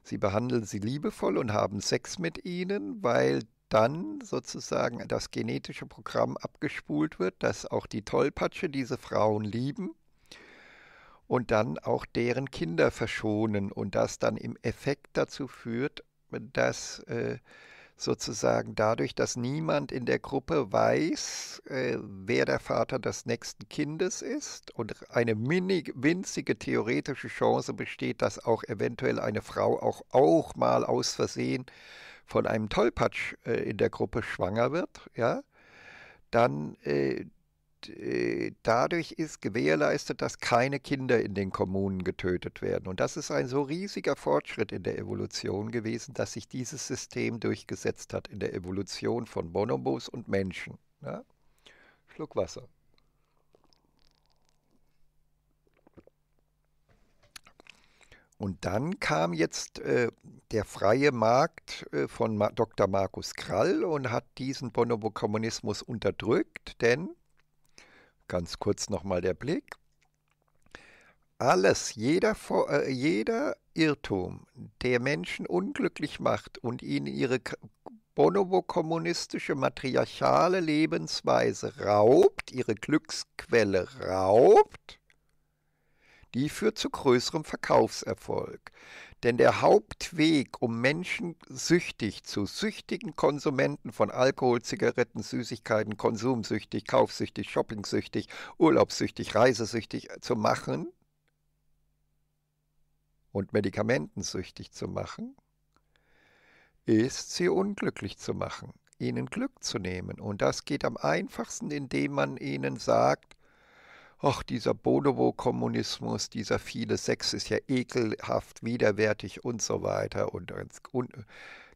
sie behandeln sie liebevoll und haben Sex mit ihnen, weil dann sozusagen das genetische Programm abgespult wird, dass auch die Tollpatsche diese Frauen lieben und dann auch deren Kinder verschonen und das dann im Effekt dazu führt, dass äh, sozusagen dadurch, dass niemand in der Gruppe weiß, äh, wer der Vater des nächsten Kindes ist und eine mini, winzige theoretische Chance besteht, dass auch eventuell eine Frau auch, auch mal aus Versehen von einem Tollpatsch äh, in der Gruppe schwanger wird, ja, dann äh, äh, dadurch ist gewährleistet, dass keine Kinder in den Kommunen getötet werden. Und das ist ein so riesiger Fortschritt in der Evolution gewesen, dass sich dieses System durchgesetzt hat in der Evolution von Bonobos und Menschen. Ja? Ne? Schluck Wasser. Und dann kam jetzt äh, der freie Markt äh, von Ma Dr. Markus Krall und hat diesen Bonobo-Kommunismus unterdrückt, denn Ganz kurz nochmal der Blick. Alles, jeder, äh, jeder Irrtum, der Menschen unglücklich macht und ihnen ihre bonobo-kommunistische matriarchale Lebensweise raubt, ihre Glücksquelle raubt, die führt zu größerem Verkaufserfolg. Denn der Hauptweg, um Menschen süchtig zu süchtigen Konsumenten von Alkohol, Zigaretten, Süßigkeiten, konsumsüchtig, kaufsüchtig, shoppingsüchtig, urlaubssüchtig, reisesüchtig zu machen und medikamentensüchtig zu machen, ist, sie unglücklich zu machen, ihnen Glück zu nehmen. Und das geht am einfachsten, indem man ihnen sagt, ach, dieser Bonobo-Kommunismus, dieser viele Sex ist ja ekelhaft, widerwärtig und so weiter und, und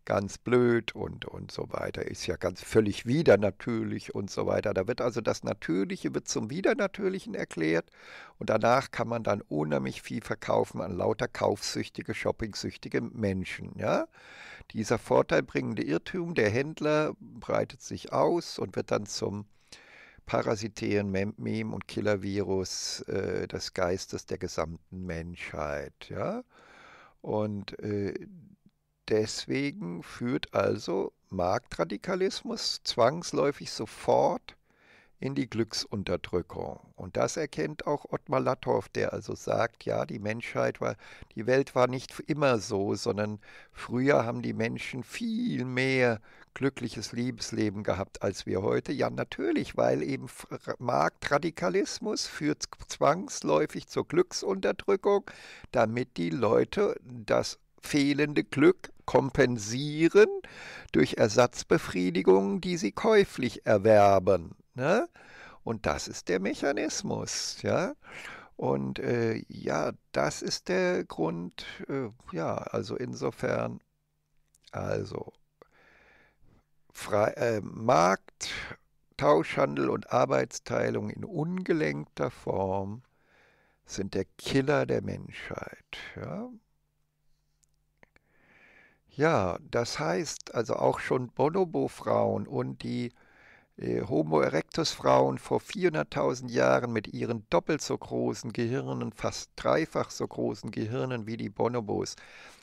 ganz blöd und, und so weiter, ist ja ganz völlig widernatürlich und so weiter. Da wird also das Natürliche wird zum Widernatürlichen erklärt und danach kann man dann unheimlich viel verkaufen an lauter kaufsüchtige, shoppingsüchtige Menschen. Ja? Dieser vorteilbringende Irrtum der Händler breitet sich aus und wird dann zum parasitären Meme- und Killervirus äh, des Geistes der gesamten Menschheit. Ja? Und äh, deswegen führt also Marktradikalismus zwangsläufig sofort in die Glücksunterdrückung. Und das erkennt auch Ottmar Latthoff, der also sagt, ja, die Menschheit war, die Welt war nicht immer so, sondern früher haben die Menschen viel mehr glückliches Liebesleben gehabt als wir heute? Ja, natürlich, weil eben Marktradikalismus führt zwangsläufig zur Glücksunterdrückung, damit die Leute das fehlende Glück kompensieren durch Ersatzbefriedigungen, die sie käuflich erwerben. Ne? Und das ist der Mechanismus, ja. Und äh, ja, das ist der Grund, äh, ja, also insofern, also Fre äh, Markt, Tauschhandel und Arbeitsteilung in ungelenkter Form sind der Killer der Menschheit. Ja? ja, das heißt also auch schon Bonobo-Frauen und die äh, Homo erectus-Frauen vor 400.000 Jahren mit ihren doppelt so großen Gehirnen, fast dreifach so großen Gehirnen wie die Bonobos,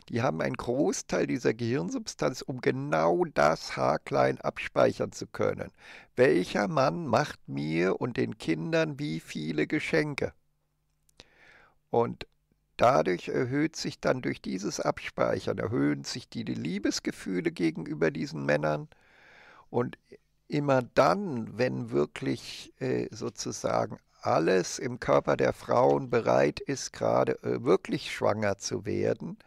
die haben einen Großteil dieser Gehirnsubstanz, um genau das haarklein abspeichern zu können. Welcher Mann macht mir und den Kindern wie viele Geschenke? Und dadurch erhöht sich dann durch dieses Abspeichern, erhöhen sich die Liebesgefühle gegenüber diesen Männern und immer dann, wenn wirklich äh, sozusagen alles im Körper der Frauen bereit ist, gerade äh, wirklich schwanger zu werden,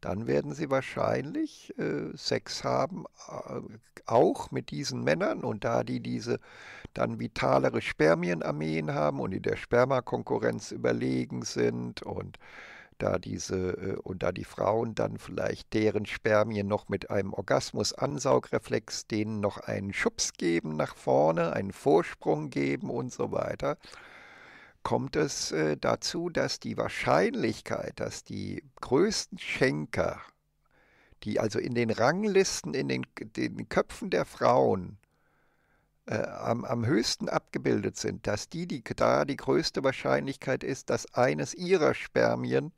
dann werden sie wahrscheinlich äh, Sex haben, äh, auch mit diesen Männern. Und da die diese dann vitalere Spermienarmeen haben und in der Spermakonkurrenz überlegen sind und da diese äh, und da die Frauen dann vielleicht deren Spermien noch mit einem Orgasmus-Ansaugreflex denen noch einen Schubs geben nach vorne, einen Vorsprung geben und so weiter, kommt es äh, dazu, dass die Wahrscheinlichkeit, dass die größten Schenker, die also in den Ranglisten, in den, den Köpfen der Frauen äh, am, am höchsten abgebildet sind, dass die, die da die größte Wahrscheinlichkeit ist, dass eines ihrer Spermien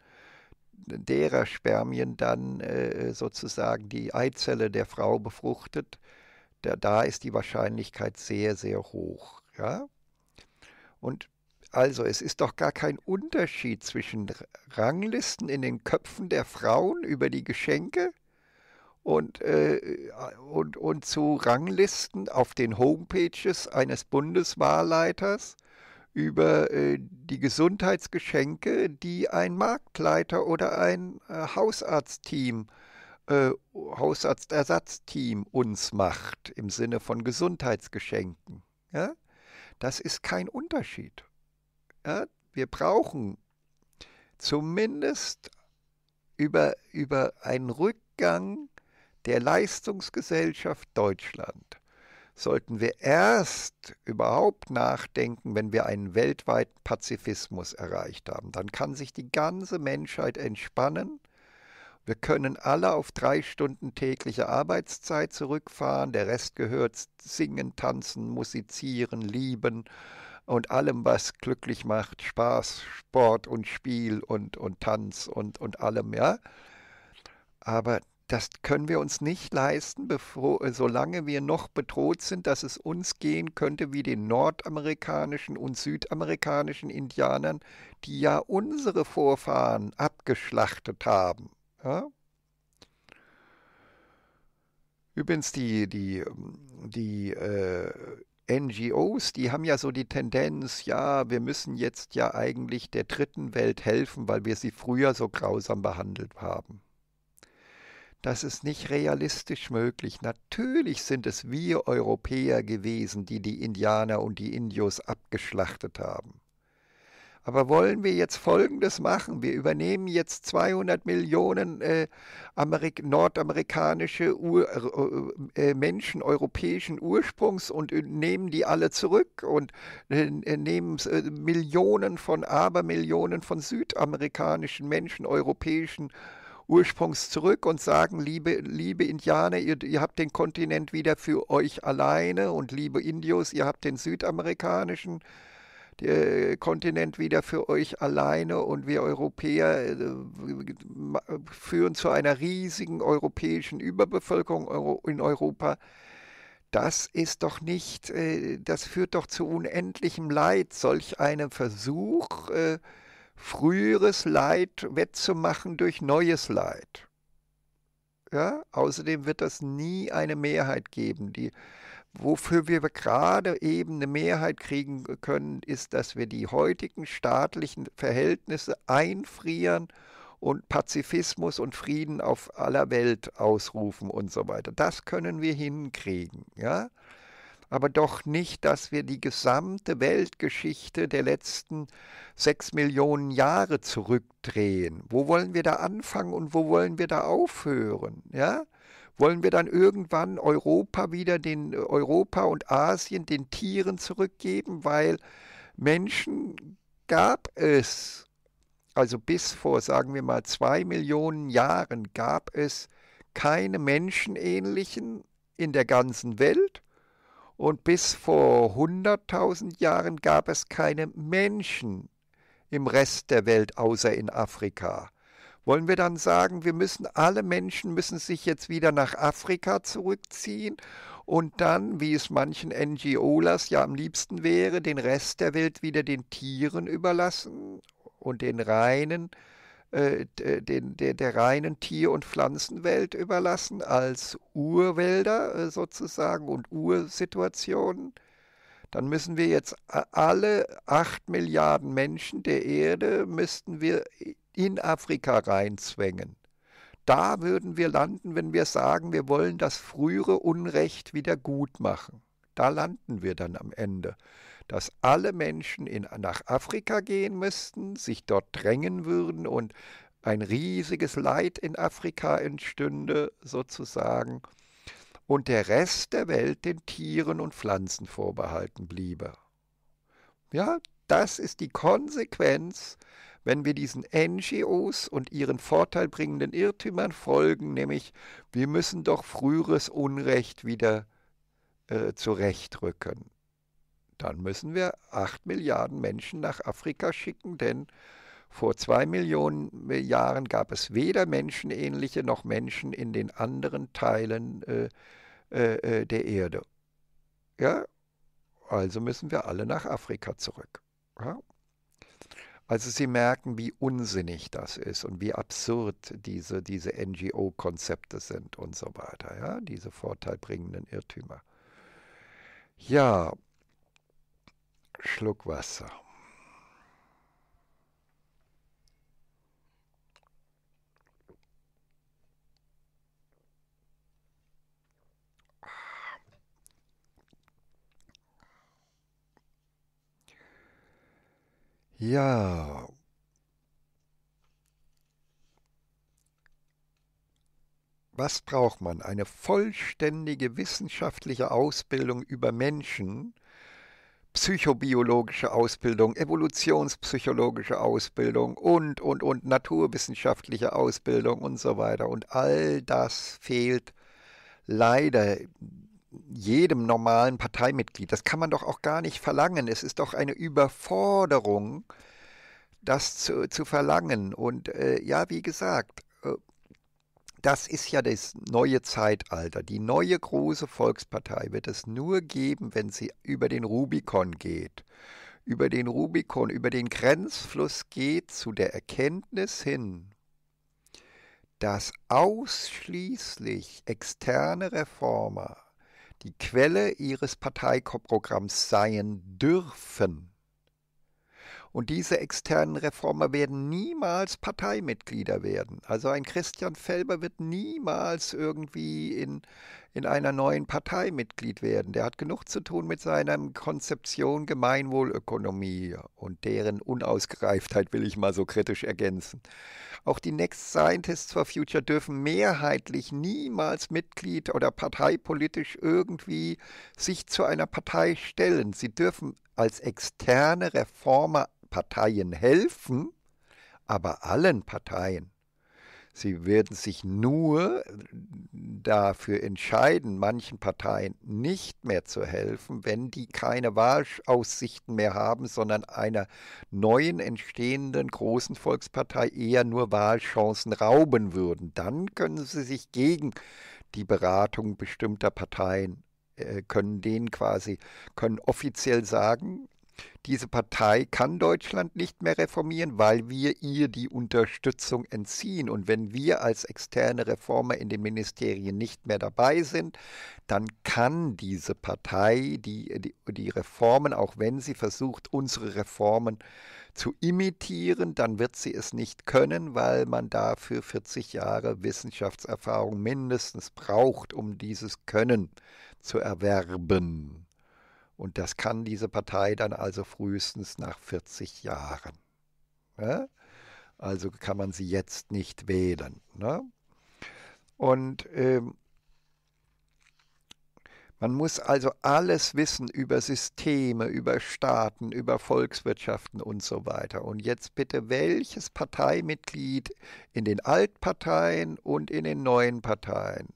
derer Spermien dann äh, sozusagen die Eizelle der Frau befruchtet, da, da ist die Wahrscheinlichkeit sehr, sehr hoch. Ja? Und also es ist doch gar kein Unterschied zwischen Ranglisten in den Köpfen der Frauen über die Geschenke und, äh, äh, und, und zu Ranglisten auf den Homepages eines Bundeswahlleiters über äh, die Gesundheitsgeschenke, die ein Marktleiter oder ein äh, Hausarztteam, äh, Hausarztersatzteam uns macht im Sinne von Gesundheitsgeschenken. Ja? Das ist kein Unterschied. Ja, wir brauchen zumindest über, über einen Rückgang der Leistungsgesellschaft Deutschland sollten wir erst überhaupt nachdenken, wenn wir einen weltweiten Pazifismus erreicht haben. Dann kann sich die ganze Menschheit entspannen. Wir können alle auf drei Stunden tägliche Arbeitszeit zurückfahren. Der Rest gehört singen, tanzen, musizieren, lieben, und allem, was glücklich macht, Spaß, Sport und Spiel und, und Tanz und, und allem, ja. Aber das können wir uns nicht leisten, bevor, solange wir noch bedroht sind, dass es uns gehen könnte wie den nordamerikanischen und südamerikanischen Indianern, die ja unsere Vorfahren abgeschlachtet haben. Ja? Übrigens, die, die, die äh, NGOs, die haben ja so die Tendenz, ja, wir müssen jetzt ja eigentlich der dritten Welt helfen, weil wir sie früher so grausam behandelt haben. Das ist nicht realistisch möglich. Natürlich sind es wir Europäer gewesen, die die Indianer und die Indios abgeschlachtet haben. Aber wollen wir jetzt Folgendes machen? Wir übernehmen jetzt 200 Millionen äh, nordamerikanische Ur äh, äh, äh, Menschen europäischen Ursprungs und äh, nehmen die alle zurück und äh, nehmen Millionen von Abermillionen von südamerikanischen Menschen europäischen Ursprungs zurück und sagen, liebe, liebe Indianer, ihr, ihr, habt den Kontinent wieder für euch alleine und liebe Indios, ihr habt den südamerikanischen äh, Kontinent wieder für euch alleine und wir Europäer äh, führen zu einer riesigen europäischen Überbevölkerung in Europa. Das ist doch nicht, äh, das führt doch zu unendlichem Leid, solch einem Versuch, früheres Leid wettzumachen durch neues Leid. Ja? Außerdem wird das nie eine Mehrheit geben, die Wofür wir gerade eben eine Mehrheit kriegen können, ist, dass wir die heutigen staatlichen Verhältnisse einfrieren und Pazifismus und Frieden auf aller Welt ausrufen und so weiter. Das können wir hinkriegen, ja? Aber doch nicht, dass wir die gesamte Weltgeschichte der letzten sechs Millionen Jahre zurückdrehen. Wo wollen wir da anfangen und wo wollen wir da aufhören, ja? Wollen wir dann irgendwann Europa wieder den äh, Europa und Asien den Tieren zurückgeben, weil Menschen gab es, also bis vor, sagen wir mal, zwei Millionen Jahren gab es keine menschenähnlichen in der ganzen Welt und bis vor 100.000 Jahren gab es keine Menschen im Rest der Welt außer in Afrika. Wollen wir dann sagen, wir müssen alle Menschen müssen sich jetzt wieder nach Afrika zurückziehen und dann, wie es manchen NGOlers ja am liebsten wäre, den Rest der Welt wieder den Tieren überlassen und den reinen äh, äh, den, der, der reinen Tier- und Pflanzenwelt überlassen als Urwälder äh, sozusagen und Ursituationen? dann müssen wir jetzt alle 8 Milliarden Menschen der Erde müssten wir in Afrika reinzwängen. Da würden wir landen, wenn wir sagen, wir wollen das frühere Unrecht wieder gut machen. Da landen wir dann am Ende, dass alle Menschen in, nach Afrika gehen müssten, sich dort drängen würden und ein riesiges Leid in Afrika entstünde, sozusagen und der Rest der Welt den Tieren und Pflanzen vorbehalten bliebe. Ja, das ist die Konsequenz, wenn wir diesen NGOs und ihren vorteilbringenden Irrtümern folgen, nämlich wir müssen doch früheres Unrecht wieder äh, zurechtrücken. Dann müssen wir acht Milliarden Menschen nach Afrika schicken, denn vor zwei Millionen Jahren gab es weder menschenähnliche noch Menschen in den anderen Teilen äh, äh, äh, der Erde. Ja? Also müssen wir alle nach Afrika zurück. Ja? Also Sie merken, wie unsinnig das ist und wie absurd diese, diese NGO-Konzepte sind und so weiter, ja, diese vorteilbringenden Irrtümer. Ja, Schluck Wasser. Ja. Was braucht man? Eine vollständige wissenschaftliche Ausbildung über Menschen, psychobiologische Ausbildung, evolutionspsychologische Ausbildung und, und, und naturwissenschaftliche Ausbildung und so weiter. Und all das fehlt leider jedem normalen Parteimitglied. Das kann man doch auch gar nicht verlangen. Es ist doch eine Überforderung, das zu, zu verlangen. Und äh, ja, wie gesagt, äh, das ist ja das neue Zeitalter. Die neue große Volkspartei wird es nur geben, wenn sie über den Rubikon geht. Über den Rubikon, über den Grenzfluss geht zu der Erkenntnis hin, dass ausschließlich externe Reformer die Quelle ihres Parteiprogramms sein dürfen. Und diese externen Reformer werden niemals Parteimitglieder werden. Also ein Christian Felber wird niemals irgendwie in, in einer neuen Partei Mitglied werden. Der hat genug zu tun mit seiner Konzeption Gemeinwohlökonomie und deren Unausgereiftheit will ich mal so kritisch ergänzen. Auch die Next Scientists for Future dürfen mehrheitlich niemals Mitglied oder parteipolitisch irgendwie sich zu einer Partei stellen. Sie dürfen als externe Reformer Parteien helfen, aber allen Parteien. Sie werden sich nur dafür entscheiden, manchen Parteien nicht mehr zu helfen, wenn die keine Wahlaussichten mehr haben, sondern einer neuen entstehenden großen Volkspartei eher nur Wahlchancen rauben würden. Dann können sie sich gegen die Beratung bestimmter Parteien äh, können denen quasi, können offiziell sagen, diese Partei kann Deutschland nicht mehr reformieren, weil wir ihr die Unterstützung entziehen. Und wenn wir als externe Reformer in den Ministerien nicht mehr dabei sind, dann kann diese Partei die, die, die Reformen, auch wenn sie versucht, unsere Reformen zu imitieren, dann wird sie es nicht können, weil man dafür 40 Jahre Wissenschaftserfahrung mindestens braucht, um dieses Können zu erwerben. Und das kann diese Partei dann also frühestens nach 40 Jahren. Ne? Also kann man sie jetzt nicht wählen. Ne? Und ähm, man muss also alles wissen über Systeme, über Staaten, über Volkswirtschaften und so weiter. Und jetzt bitte, welches Parteimitglied in den Altparteien und in den neuen Parteien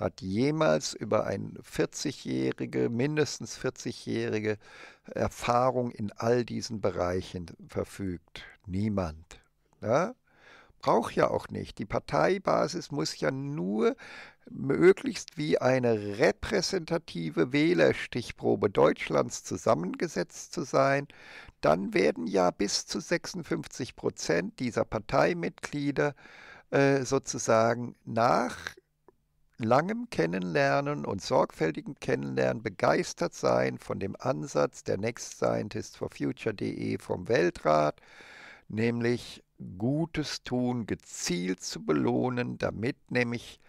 hat jemals über eine 40-jährige, mindestens 40-jährige Erfahrung in all diesen Bereichen verfügt. Niemand. Ja? Ne? Braucht ja auch nicht. Die Parteibasis muss ja nur möglichst wie eine repräsentative Wählerstichprobe Deutschlands zusammengesetzt zu sein, dann werden ja bis zu 56 Prozent dieser Parteimitglieder äh, sozusagen nach langem Kennenlernen und sorgfältigem Kennenlernen begeistert sein von dem Ansatz der Next Scientist for Future.de vom Weltrat, nämlich Gutes tun gezielt zu belohnen, damit nämlich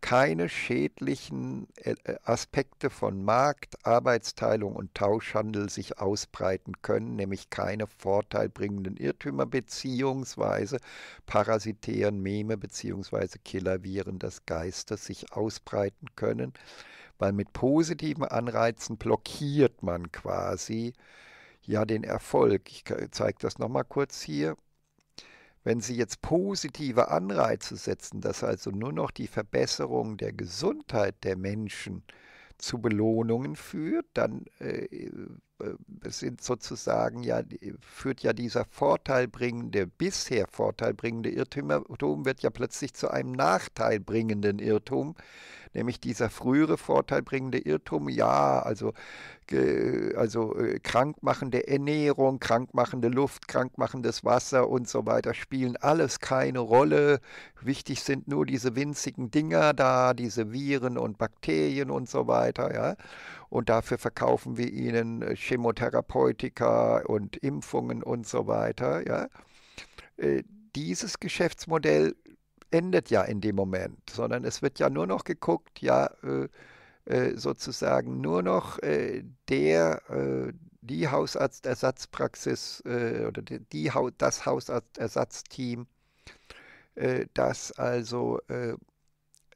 keine schädlichen äh, äh, Aspekte von Markt, Arbeitsteilung und Tauschhandel sich ausbreiten können, nämlich keine vorteilbringenden Irrtümer bzw. parasitären Meme bzw. Killerviren des Geistes sich ausbreiten können, weil mit positiven Anreizen blockiert man quasi ja den Erfolg. Ich äh, zeige das nochmal kurz hier. Wenn Sie jetzt positive Anreize setzen, dass also nur noch die Verbesserung der Gesundheit der Menschen zu Belohnungen führt, dann äh, äh, sind sozusagen ja, führt ja dieser vorteilbringende, bisher vorteilbringende Irrtum wird ja plötzlich zu einem nachteilbringenden Irrtum, nämlich dieser frühere vorteilbringende Irrtum, ja, also, äh, also äh, krankmachende Ernährung, krankmachende Luft, krankmachendes Wasser und so weiter spielen alles keine Rolle. Wichtig sind nur diese winzigen Dinger da, diese Viren und Bakterien und so weiter, ja und dafür verkaufen wir ihnen äh, Chemotherapeutika und Impfungen und so weiter. Ja. Äh, dieses Geschäftsmodell endet ja in dem Moment, sondern es wird ja nur noch geguckt, ja, äh, sozusagen nur noch der, die Hausarztersatzpraxis oder die, das Hausarztersatzteam, das also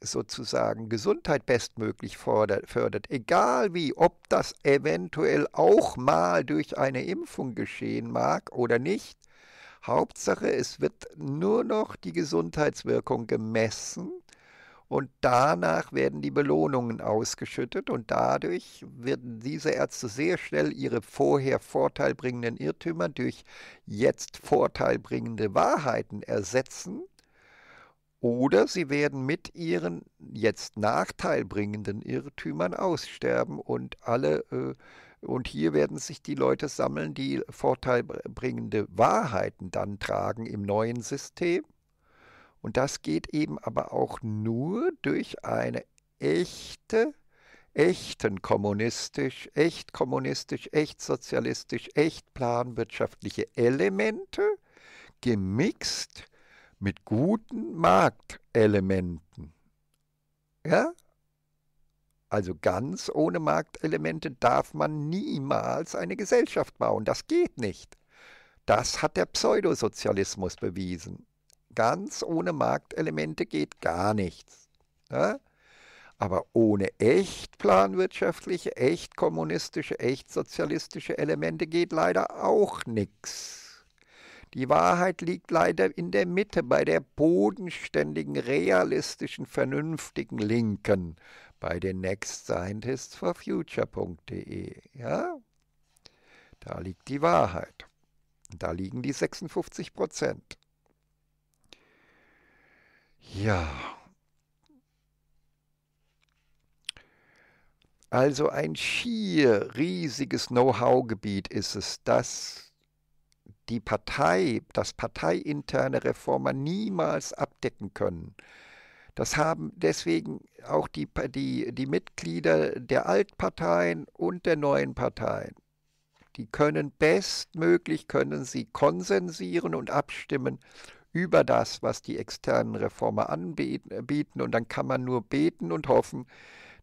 sozusagen Gesundheit bestmöglich fordert, fördert, egal wie, ob das eventuell auch mal durch eine Impfung geschehen mag oder nicht, Hauptsache, es wird nur noch die Gesundheitswirkung gemessen und danach werden die Belohnungen ausgeschüttet und dadurch werden diese Ärzte sehr schnell ihre vorher vorteilbringenden Irrtümer durch jetzt vorteilbringende Wahrheiten ersetzen oder sie werden mit ihren jetzt nachteilbringenden Irrtümern aussterben und alle äh, und hier werden sich die Leute sammeln, die vorteilbringende Wahrheiten dann tragen im neuen System. Und das geht eben aber auch nur durch eine echte, echten kommunistisch, echt kommunistisch, echt sozialistisch, echt planwirtschaftliche Elemente gemixt mit guten Marktelementen. Ja? Also ganz ohne Marktelemente darf man niemals eine Gesellschaft bauen. Das geht nicht. Das hat der Pseudosozialismus bewiesen. Ganz ohne Marktelemente geht gar nichts. Ja? Aber ohne echt planwirtschaftliche, echt kommunistische, echt sozialistische Elemente geht leider auch nichts. Die Wahrheit liegt leider in der Mitte bei der bodenständigen, realistischen, vernünftigen Linken, bei den Next Scientists for Future.de. Ja? Da liegt die Wahrheit. da liegen die 56 Prozent. Ja. Also ein schier riesiges Know-how-Gebiet ist es, das die Partei, das parteiinterne Reformer niemals abdecken können. Das haben deswegen auch die, die, die Mitglieder der Altparteien und der neuen Parteien. Die können bestmöglich, können sie konsensieren und abstimmen über das, was die externen Reformer anbieten. Und dann kann man nur beten und hoffen,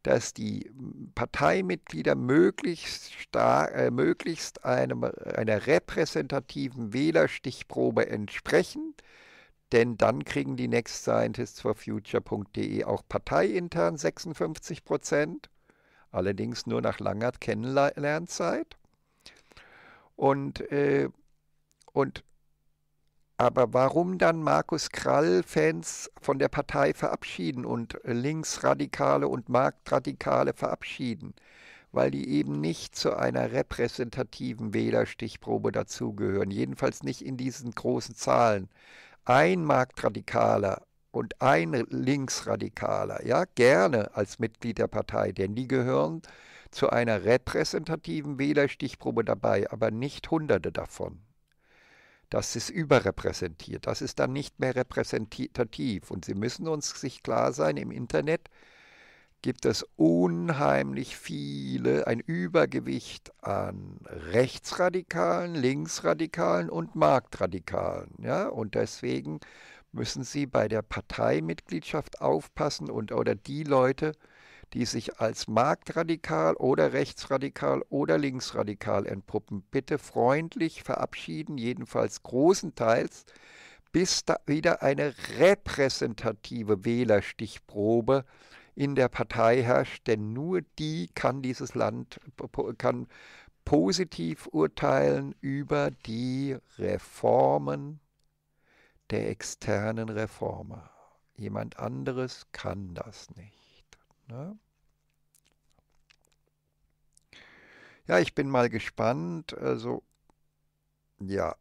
dass die Parteimitglieder möglichst, stark, äh, möglichst einem, einer repräsentativen Wählerstichprobe entsprechen, denn dann kriegen die Next Scientists for Future.de auch parteiintern 56 Prozent, allerdings nur nach langer Kennenlernzeit. Und, äh, und aber warum dann Markus Krall-Fans von der Partei verabschieden und Linksradikale und Marktradikale verabschieden? Weil die eben nicht zu einer repräsentativen Wählerstichprobe dazugehören, jedenfalls nicht in diesen großen Zahlen. Ein Marktradikaler und ein Linksradikaler, ja, gerne als Mitglied der Partei, denn die gehören zu einer repräsentativen Wählerstichprobe dabei, aber nicht Hunderte davon das ist überrepräsentiert, das ist dann nicht mehr repräsentativ. Und Sie müssen uns sich klar sein, im Internet gibt es unheimlich viele, ein Übergewicht an Rechtsradikalen, Linksradikalen und Marktradikalen. Ja? Und deswegen müssen Sie bei der Parteimitgliedschaft aufpassen und oder die Leute, äh, die sich als marktradikal oder rechtsradikal oder linksradikal entpuppen, bitte freundlich verabschieden, jedenfalls großenteils, bis da wieder eine repräsentative Wählerstichprobe in der Partei herrscht, denn nur die kann dieses Land, kann positiv urteilen über die Reformen der externen Reformer. Jemand anderes kann das nicht. Ne? Ja, ich bin mal gespannt. Also, ja.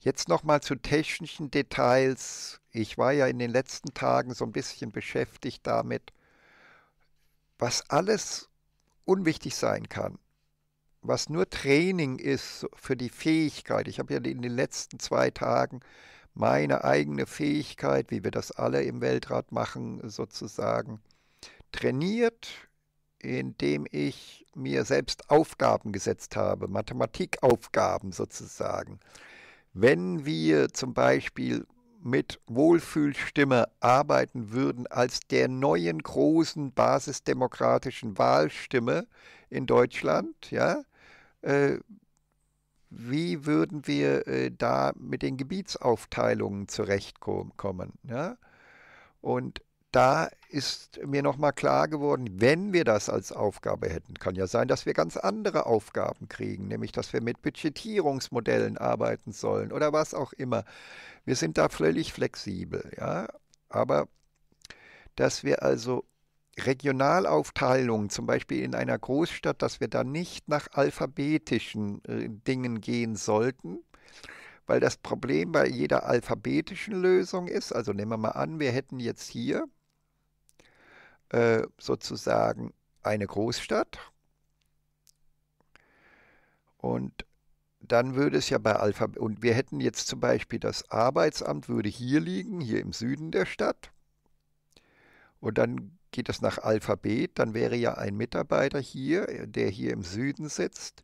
Jetzt nochmal zu technischen Details. Ich war ja in den letzten Tagen so ein bisschen beschäftigt damit, was alles unwichtig sein kann, was nur Training ist für die Fähigkeit. Ich habe ja in den letzten zwei Tagen meine eigene Fähigkeit, wie wir das alle im Weltrat machen, sozusagen trainiert, indem ich mir selbst Aufgaben gesetzt habe, Mathematikaufgaben sozusagen. Wenn wir zum Beispiel mit Wohlfühlstimme arbeiten würden als der neuen großen basisdemokratischen Wahlstimme in Deutschland, ja, äh, wie würden wir äh, da mit den Gebietsaufteilungen zurechtkommen? Ja? Und da ist mir nochmal klar geworden, wenn wir das als Aufgabe hätten, kann ja sein, dass wir ganz andere Aufgaben kriegen, nämlich dass wir mit Budgetierungsmodellen arbeiten sollen oder was auch immer. Wir sind da völlig flexibel, ja. Aber dass wir also Regionalaufteilung, zum Beispiel in einer Großstadt, dass wir da nicht nach alphabetischen äh, Dingen gehen sollten, weil das Problem bei jeder alphabetischen Lösung ist, also nehmen wir mal an, wir hätten jetzt hier äh, sozusagen eine Großstadt und dann würde es ja bei Alphabet, und wir hätten jetzt zum Beispiel das Arbeitsamt würde hier liegen, hier im Süden der Stadt. Und dann geht das nach Alphabet, dann wäre ja ein Mitarbeiter hier, äh, der hier im Süden sitzt,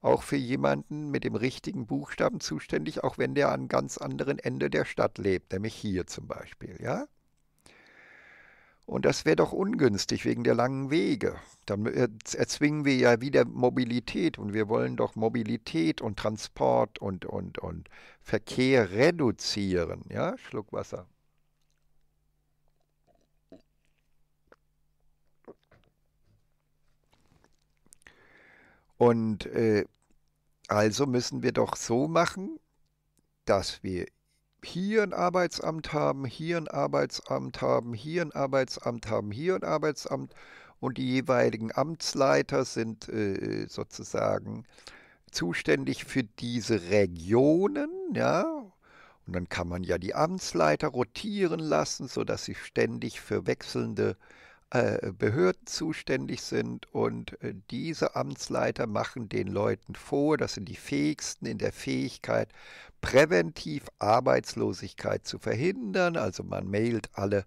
auch für jemanden mit dem richtigen Buchstaben zuständig, auch wenn der an ganz anderen Ende der Stadt lebt, nämlich hier zum Beispiel, ja? Und das wäre doch ungünstig wegen der langen Wege. Dann äh, erzwingen wir ja wieder Mobilität und wir wollen doch Mobilität und Transport und, und, und Verkehr reduzieren. Ja, Schluck Wasser. Und äh, also müssen wir doch so machen, dass wir hier ein Arbeitsamt haben, hier ein Arbeitsamt haben, hier ein Arbeitsamt haben, hier ein Arbeitsamt und die jeweiligen Amtsleiter sind äh, sozusagen zuständig für diese Regionen, ja. Und dann kann man ja die Amtsleiter rotieren lassen, sodass sie ständig für wechselnde äh, Behörden zuständig sind und äh, diese Amtsleiter machen den Leuten vor, das sind die fähigsten in der Fähigkeit, präventiv Arbeitslosigkeit zu verhindern. Also man mailt alle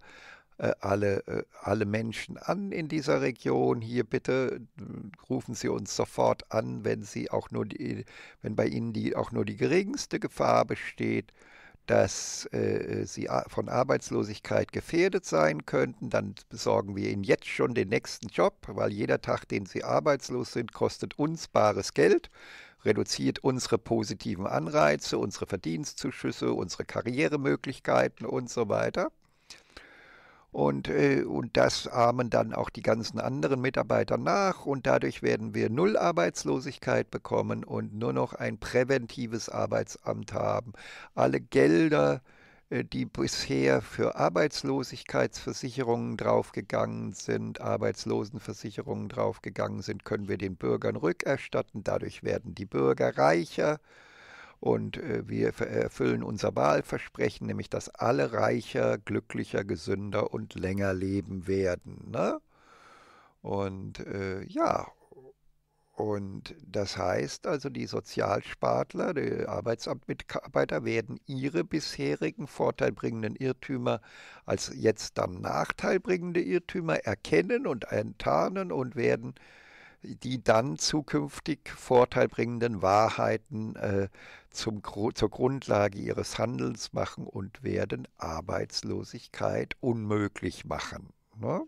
äh, alle, alle Menschen an in dieser Region. Hier bitte rufen Sie uns sofort an, wenn Sie auch nur die, wenn bei Ihnen die, auch nur die geringste Gefahr besteht dass äh, sie von Arbeitslosigkeit gefährdet sein könnten. Dann besorgen wir ihnen jetzt schon den nächsten Job, weil jeder Tag, den sie arbeitslos sind, kostet uns bares Geld, reduziert unsere positiven Anreize, unsere Verdienstzuschüsse, unsere Karrieremöglichkeiten und so weiter und, äh, und das ahmen dann auch die ganzen anderen Mitarbeiter nach und dadurch werden wir null Arbeitslosigkeit bekommen und nur noch ein präventives Arbeitsamt haben. Alle Gelder, äh, die bisher für Arbeitslosigkeitsversicherungen draufgegangen sind, Arbeitslosenversicherungen draufgegangen sind, können wir den Bürgern rückerstatten. Dadurch werden die Bürger reicher und äh, wir erfüllen unser Wahlversprechen, nämlich dass alle reicher, glücklicher, gesünder und länger leben werden. Ne? Und äh, ja, und das heißt also, die Sozialspartler, die Arbeitsamtmitarbeiter werden ihre bisherigen vorteilbringenden Irrtümer als jetzt dann nachteilbringende Irrtümer erkennen und enttarnen und werden die dann zukünftig vorteilbringenden Wahrheiten äh, zum, zur Grundlage ihres Handelns machen und werden Arbeitslosigkeit unmöglich machen. Ne?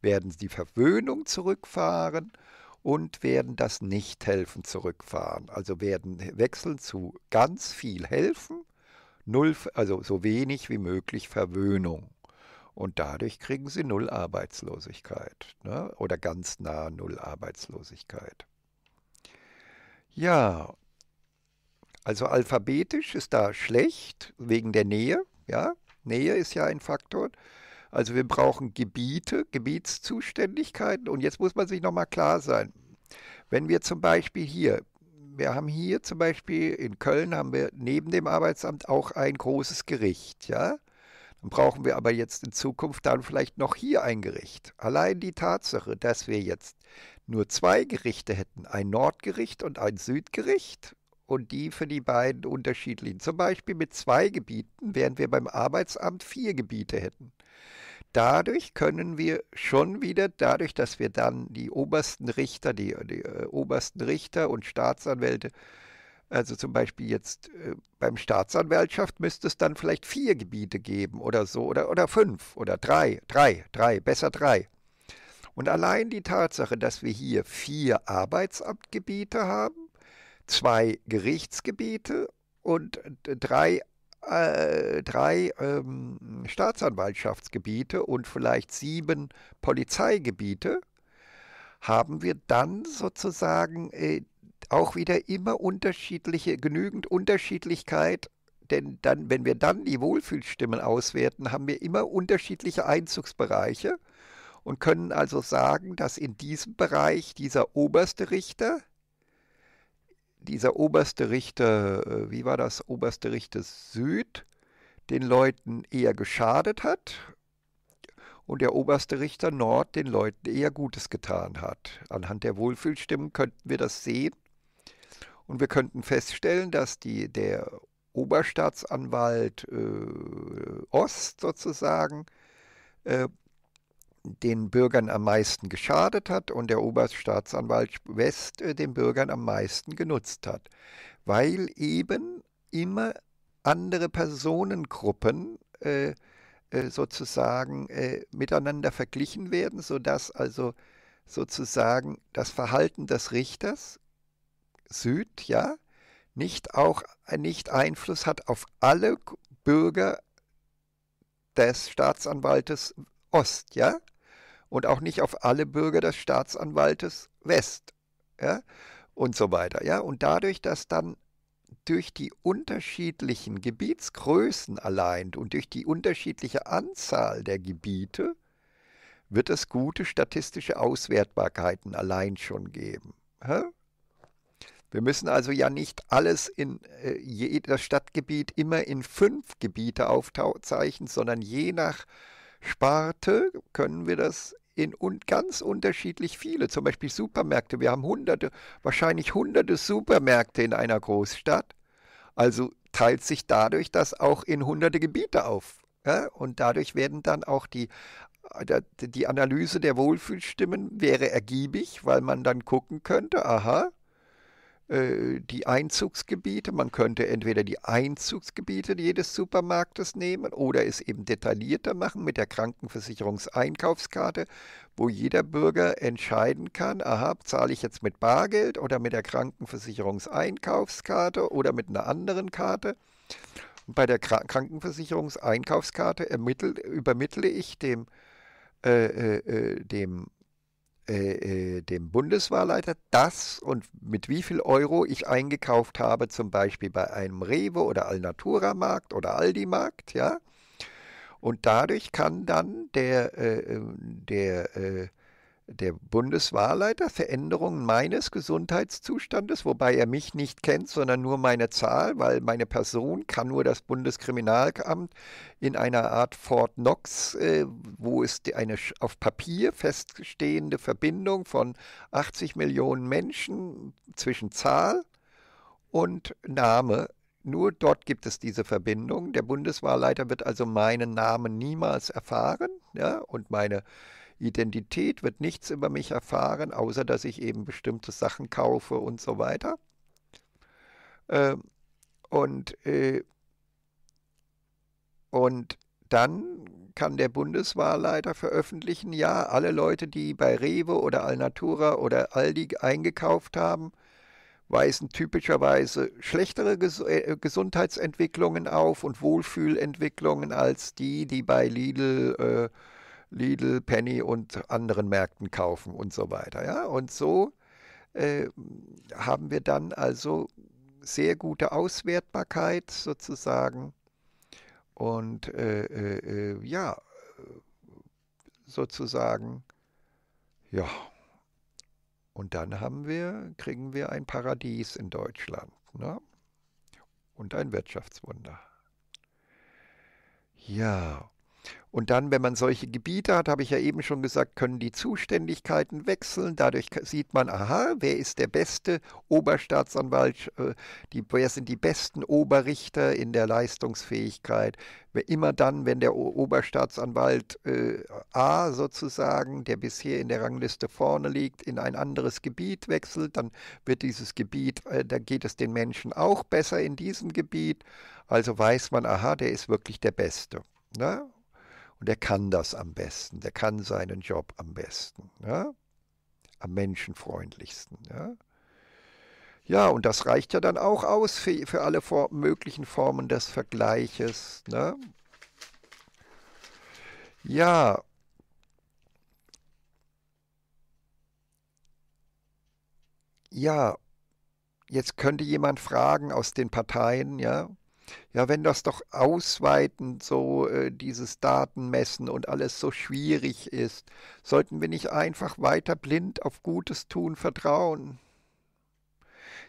Werden die Verwöhnung zurückfahren und werden das Nichthelfen zurückfahren. Also werden wechseln zu ganz viel helfen, null, also so wenig wie möglich Verwöhnung. Und dadurch kriegen sie null Arbeitslosigkeit ne? oder ganz nah null Arbeitslosigkeit. Ja, also alphabetisch ist da schlecht wegen der Nähe. Ja, Nähe ist ja ein Faktor. Also wir brauchen Gebiete, Gebietszuständigkeiten. Und jetzt muss man sich nochmal klar sein. Wenn wir zum Beispiel hier, wir haben hier zum Beispiel in Köln haben wir neben dem Arbeitsamt auch ein großes Gericht, ja. Dann brauchen wir aber jetzt in Zukunft dann vielleicht noch hier ein Gericht. Allein die Tatsache, dass wir jetzt nur zwei Gerichte hätten, ein Nordgericht und ein Südgericht, und die für die beiden unterschiedlichen. Zum Beispiel mit zwei Gebieten, während wir beim Arbeitsamt vier Gebiete hätten. Dadurch können wir schon wieder, dadurch, dass wir dann die obersten Richter, die, die äh, obersten Richter und Staatsanwälte, also zum Beispiel jetzt äh, beim Staatsanwaltschaft müsste es dann vielleicht vier Gebiete geben oder so, oder, oder fünf oder drei, drei, drei, besser drei. Und allein die Tatsache, dass wir hier vier Arbeitsamtgebiete haben, zwei Gerichtsgebiete und drei, äh, drei ähm, Staatsanwaltschaftsgebiete und vielleicht sieben Polizeigebiete, haben wir dann sozusagen äh, auch wieder immer unterschiedliche, genügend Unterschiedlichkeit denn dann, wenn wir dann die Wohlfühlstimmen auswerten, haben wir immer unterschiedliche Einzugsbereiche und können also sagen, dass in diesem Bereich dieser oberste Richter dieser oberste Richter, äh, wie war das, oberste Richter Süd, den Leuten eher geschadet hat und der oberste Richter Nord den Leuten eher Gutes getan hat. Anhand der Wohlfühlstimmen könnten wir das sehen und wir könnten feststellen, dass die, der Oberstaatsanwalt äh, Ost sozusagen äh, den Bürgern am meisten geschadet hat und der Oberstaatsanwalt West äh, den Bürgern am meisten genutzt hat, weil eben immer andere Personengruppen äh, äh, sozusagen äh, miteinander verglichen werden, sodass also sozusagen das Verhalten des Richters Süd, ja, nicht auch äh, nicht Einfluss hat auf alle Bürger des Staatsanwaltes Ost, ja? Und auch nicht auf alle Bürger des Staatsanwaltes West, ja? Und so weiter, ja? Und dadurch, dass dann durch die unterschiedlichen Gebietsgrößen allein und durch die unterschiedliche Anzahl der Gebiete wird es gute statistische Auswertbarkeiten allein schon geben. Hä? Wir müssen also ja nicht alles in äh, jedes Stadtgebiet immer in fünf Gebiete aufzeichnen, sondern je nach Sparte können wir das in und ganz unterschiedlich viele, zum Beispiel Supermärkte. Wir haben hunderte, wahrscheinlich hunderte Supermärkte in einer Großstadt. Also teilt sich dadurch das auch in hunderte Gebiete auf. Ja? Und dadurch werden dann auch die, die Analyse der Wohlfühlstimmen wäre ergiebig, weil man dann gucken könnte, aha, äh, die Einzugsgebiete. Man könnte entweder die Einzugsgebiete jedes Supermarktes nehmen oder es eben detaillierter machen mit der Krankenversicherungseinkaufskarte, wo jeder Bürger entscheiden kann, aha, zahle ich jetzt mit Bargeld oder mit der Krankenversicherungseinkaufskarte oder mit einer anderen Karte. Und bei der Krank Krankenversicherungseinkaufskarte übermittle ich dem, äh, äh, äh dem äh, äh, dem Bundeswahlleiter das und mit wie viel Euro ich eingekauft habe, zum Beispiel bei einem Rewe oder Alnatura-Markt oder Aldi-Markt, ja. Und dadurch kann dann der, äh, äh der äh, der Bundeswahlleiter Veränderungen meines Gesundheitszustandes, wobei er mich nicht kennt, sondern nur meine Zahl, weil meine Person kann nur das Bundeskriminalamt in einer Art Fort Knox, äh, wo es eine auf Papier feststehende Verbindung von 80 Millionen Menschen zwischen Zahl und Name nur dort gibt es diese Verbindung. Der Bundeswahlleiter wird also meinen Namen niemals erfahren ja, und meine Identität wird nichts über mich erfahren, außer dass ich eben bestimmte Sachen kaufe und so weiter. Ähm, und, äh, und dann kann der Bundeswahlleiter veröffentlichen, ja, alle Leute, die bei Rewe oder Alnatura oder Aldi eingekauft haben, weisen typischerweise schlechtere Ges äh, Gesundheitsentwicklungen auf und Wohlfühlentwicklungen als die, die bei Lidl äh, Lidl, Penny und anderen Märkten kaufen und so weiter. Ja? Und so äh, haben wir dann also sehr gute Auswertbarkeit sozusagen. Und äh, äh, äh ja, sozusagen, ja. Und dann haben wir, kriegen wir ein Paradies in Deutschland. Ne? Und ein Wirtschaftswunder. Ja, und dann, wenn man solche Gebiete hat, habe ich ja eben schon gesagt, können die Zuständigkeiten wechseln. Dadurch sieht man, aha, wer ist der beste Oberstaatsanwalt, äh, die, wer sind die besten Oberrichter in der Leistungsfähigkeit. Immer dann, wenn der Oberstaatsanwalt äh, A sozusagen, der bisher in der Rangliste vorne liegt, in ein anderes Gebiet wechselt, dann wird dieses Gebiet, äh, da geht es den Menschen auch besser in diesem Gebiet. Also weiß man, aha, der ist wirklich der Beste. Ne? Und er kann das am besten, der kann seinen Job am besten, ja? am menschenfreundlichsten. Ja? ja, und das reicht ja dann auch aus für, für alle Form, möglichen Formen des Vergleiches. Ne? Ja, ja, jetzt könnte jemand fragen aus den Parteien, ja, ja, wenn das doch ausweitend so äh, dieses Datenmessen und alles so schwierig ist, sollten wir nicht einfach weiter blind auf Gutes tun vertrauen?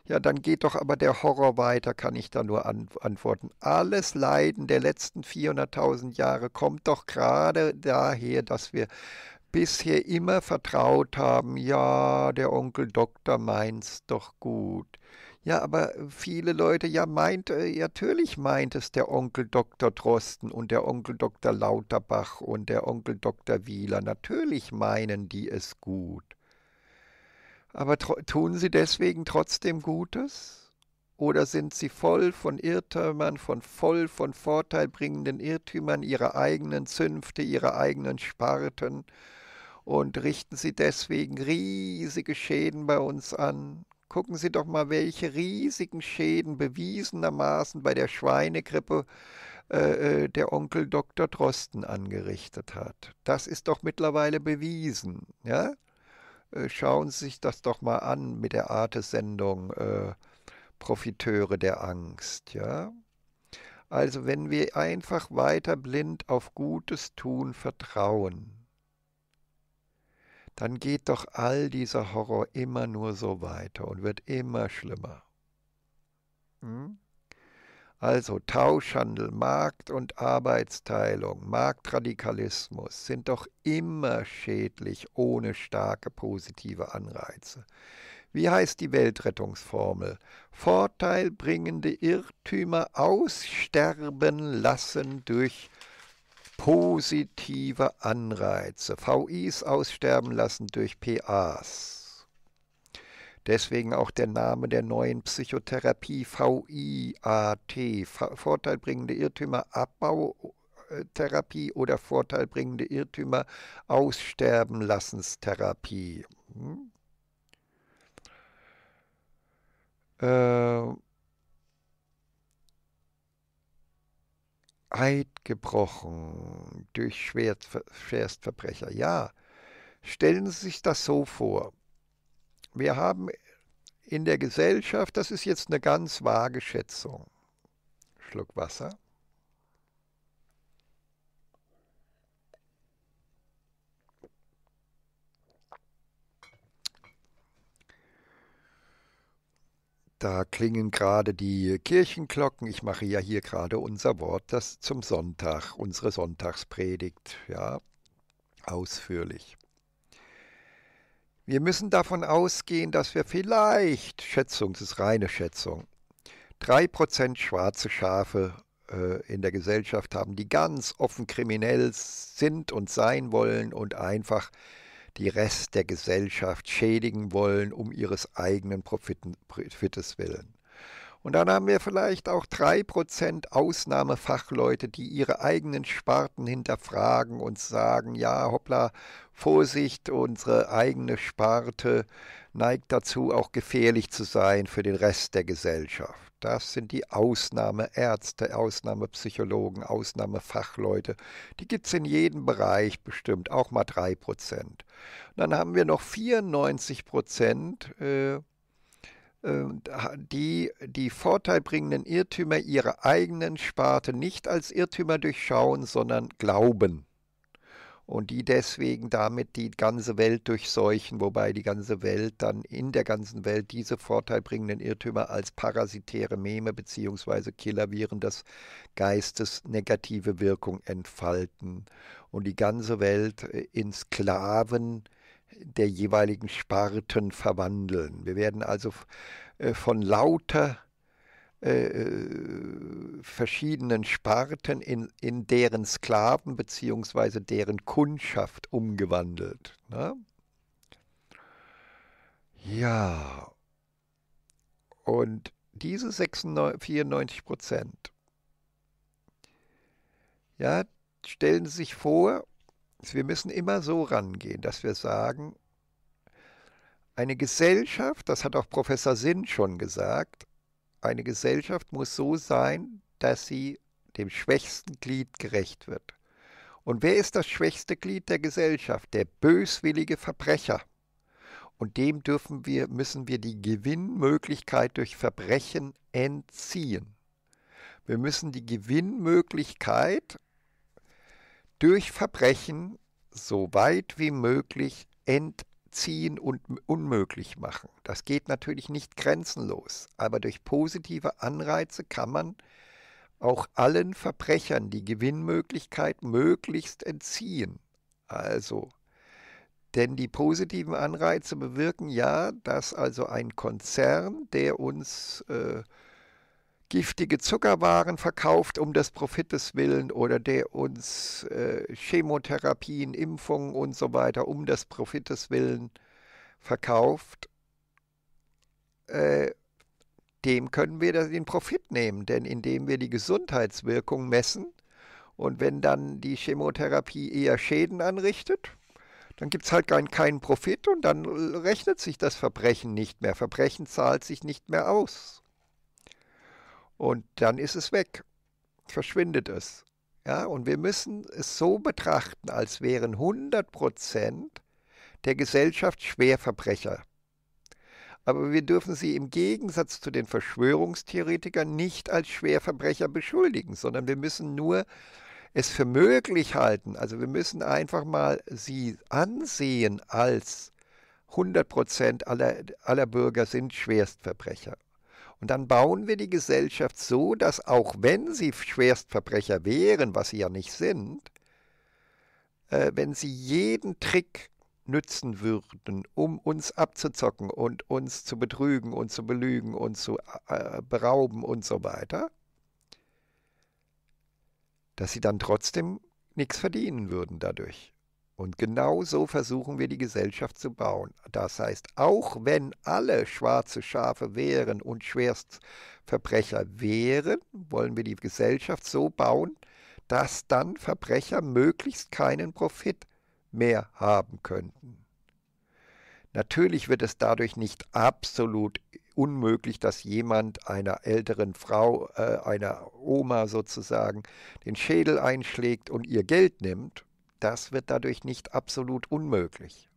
Ja, dann geht doch aber der Horror weiter, kann ich da nur an antworten. Alles Leiden der letzten 400.000 Jahre kommt doch gerade daher, dass wir bisher immer vertraut haben, ja, der Onkel Doktor meint's doch gut. Ja, aber viele Leute ja meint, äh, natürlich meint es der Onkel Dr. Drosten und der Onkel Dr. Lauterbach und der Onkel Dr. Wieler. Natürlich meinen die es gut. Aber tun sie deswegen trotzdem Gutes? Oder sind sie voll von Irrtümern, von voll von vorteilbringenden Irrtümern ihrer eigenen Zünfte, ihrer eigenen Sparten und richten sie deswegen riesige Schäden bei uns an? Gucken Sie doch mal, welche riesigen Schäden bewiesenermaßen bei der Schweinegrippe äh, äh der Onkel Dr. Drosten angerichtet hat. Das ist doch mittlerweile bewiesen. Ja? Äh, schauen Sie sich das doch mal an mit der arte äh, Profiteure der Angst. Ja? Also wenn wir einfach weiter blind auf Gutes tun vertrauen, dann geht doch all dieser Horror immer nur so weiter und wird immer schlimmer. Hm? Also Tauschhandel, Markt- und Arbeitsteilung, Marktradikalismus sind doch immer schädlich ohne starke positive Anreize. Wie heißt die Weltrettungsformel? Vorteilbringende Irrtümer aussterben lassen durch positive Anreize. VIs aussterben lassen durch PAs. Deswegen auch der Name der neuen Psychotherapie VIAT, vorteilbringende Irrtümer Abbautherapie äh, oder vorteilbringende Irrtümer Aussterbenlassenstherapie. Hm? Äh, Eid gebrochen durch Schwerstverbrecher. Ja, stellen Sie sich das so vor. Wir haben in der Gesellschaft, das ist jetzt eine ganz vage Schätzung, Schluck Wasser, Da klingen gerade die Kirchenglocken. Ich mache ja hier gerade unser Wort, das zum Sonntag, unsere Sonntagspredigt, ja, ausführlich. Wir müssen davon ausgehen, dass wir vielleicht, Schätzung, das ist reine Schätzung, 3% schwarze Schafe äh, in der Gesellschaft haben, die ganz offen kriminell sind und sein wollen und einfach die Rest der Gesellschaft schädigen wollen, um ihres eigenen Profites willen. Und dann haben wir vielleicht auch drei Prozent Ausnahmefachleute, die ihre eigenen Sparten hinterfragen und sagen, ja, hoppla, Vorsicht, unsere eigene Sparte neigt dazu, auch gefährlich zu sein für den Rest der Gesellschaft. Das sind die Ausnahmeärzte, Ausnahmepsychologen, Ausnahmefachleute. Die gibt es in jedem Bereich bestimmt, auch mal 3%. dann haben wir noch 94 Prozent, äh, äh, die die vorteilbringenden Irrtümer ihrer eigenen Sparte nicht als Irrtümer durchschauen, sondern glauben und die deswegen damit die ganze Welt durchseuchen, wobei die ganze Welt dann in der ganzen Welt diese vorteilbringenden Irrtümer als parasitäre Meme bzw. Killerviren des Geistes negative Wirkung entfalten und die ganze Welt äh, in Sklaven der jeweiligen Sparten verwandeln. Wir werden also äh, von lauter äh, äh, verschiedenen Sparten in, in deren Sklaven bzw. deren Kundschaft umgewandelt. Ne? Ja, und diese 96, 94 Prozent, ja, stellen Sie sich vor, wir müssen immer so rangehen, dass wir sagen, eine Gesellschaft, das hat auch Professor Sinn schon gesagt, eine Gesellschaft muss so sein, dass sie dem schwächsten Glied gerecht wird. Und wer ist das schwächste Glied der Gesellschaft? Der böswillige Verbrecher. Und dem dürfen wir, müssen wir die Gewinnmöglichkeit durch Verbrechen entziehen. Wir müssen die Gewinnmöglichkeit durch Verbrechen so weit wie möglich entziehen ziehen und unmöglich machen. Das geht natürlich nicht grenzenlos, aber durch positive Anreize kann man auch allen Verbrechern die Gewinnmöglichkeit möglichst entziehen. Also, denn die positiven Anreize bewirken ja, dass also ein Konzern, der uns äh, giftige Zuckerwaren verkauft um des Profites willen oder der uns äh, Chemotherapien, Impfungen und so weiter um des Profites willen verkauft, äh, dem können wir den Profit nehmen, denn indem wir die Gesundheitswirkung messen und wenn dann die Chemotherapie eher Schäden anrichtet, dann gibt es halt keinen, keinen Profit und dann rechnet sich das Verbrechen nicht mehr. Verbrechen zahlt sich nicht mehr aus. Und dann ist es weg, verschwindet es. Ja, und wir müssen es so betrachten, als wären 100 Prozent der Gesellschaft Schwerverbrecher. Aber wir dürfen sie im Gegensatz zu den Verschwörungstheoretikern nicht als Schwerverbrecher beschuldigen, sondern wir müssen nur es für möglich halten. Also wir müssen einfach mal sie ansehen als 100 Prozent aller, aller Bürger sind Schwerstverbrecher. Und dann bauen wir die Gesellschaft so, dass auch wenn sie Schwerstverbrecher wären, was sie ja nicht sind, äh, wenn sie jeden Trick nützen würden, um uns abzuzocken und uns zu betrügen und zu belügen und zu äh, berauben und so weiter, dass sie dann trotzdem nichts verdienen würden dadurch und genau so versuchen wir die Gesellschaft zu bauen. Das heißt, auch wenn alle schwarze Schafe wären und Schwerstverbrecher wären, wollen wir die Gesellschaft so bauen, dass dann Verbrecher möglichst keinen Profit mehr haben könnten. Natürlich wird es dadurch nicht absolut unmöglich, dass jemand einer älteren Frau, äh, einer Oma sozusagen, den Schädel einschlägt und ihr Geld nimmt. Das wird dadurch nicht absolut unmöglich.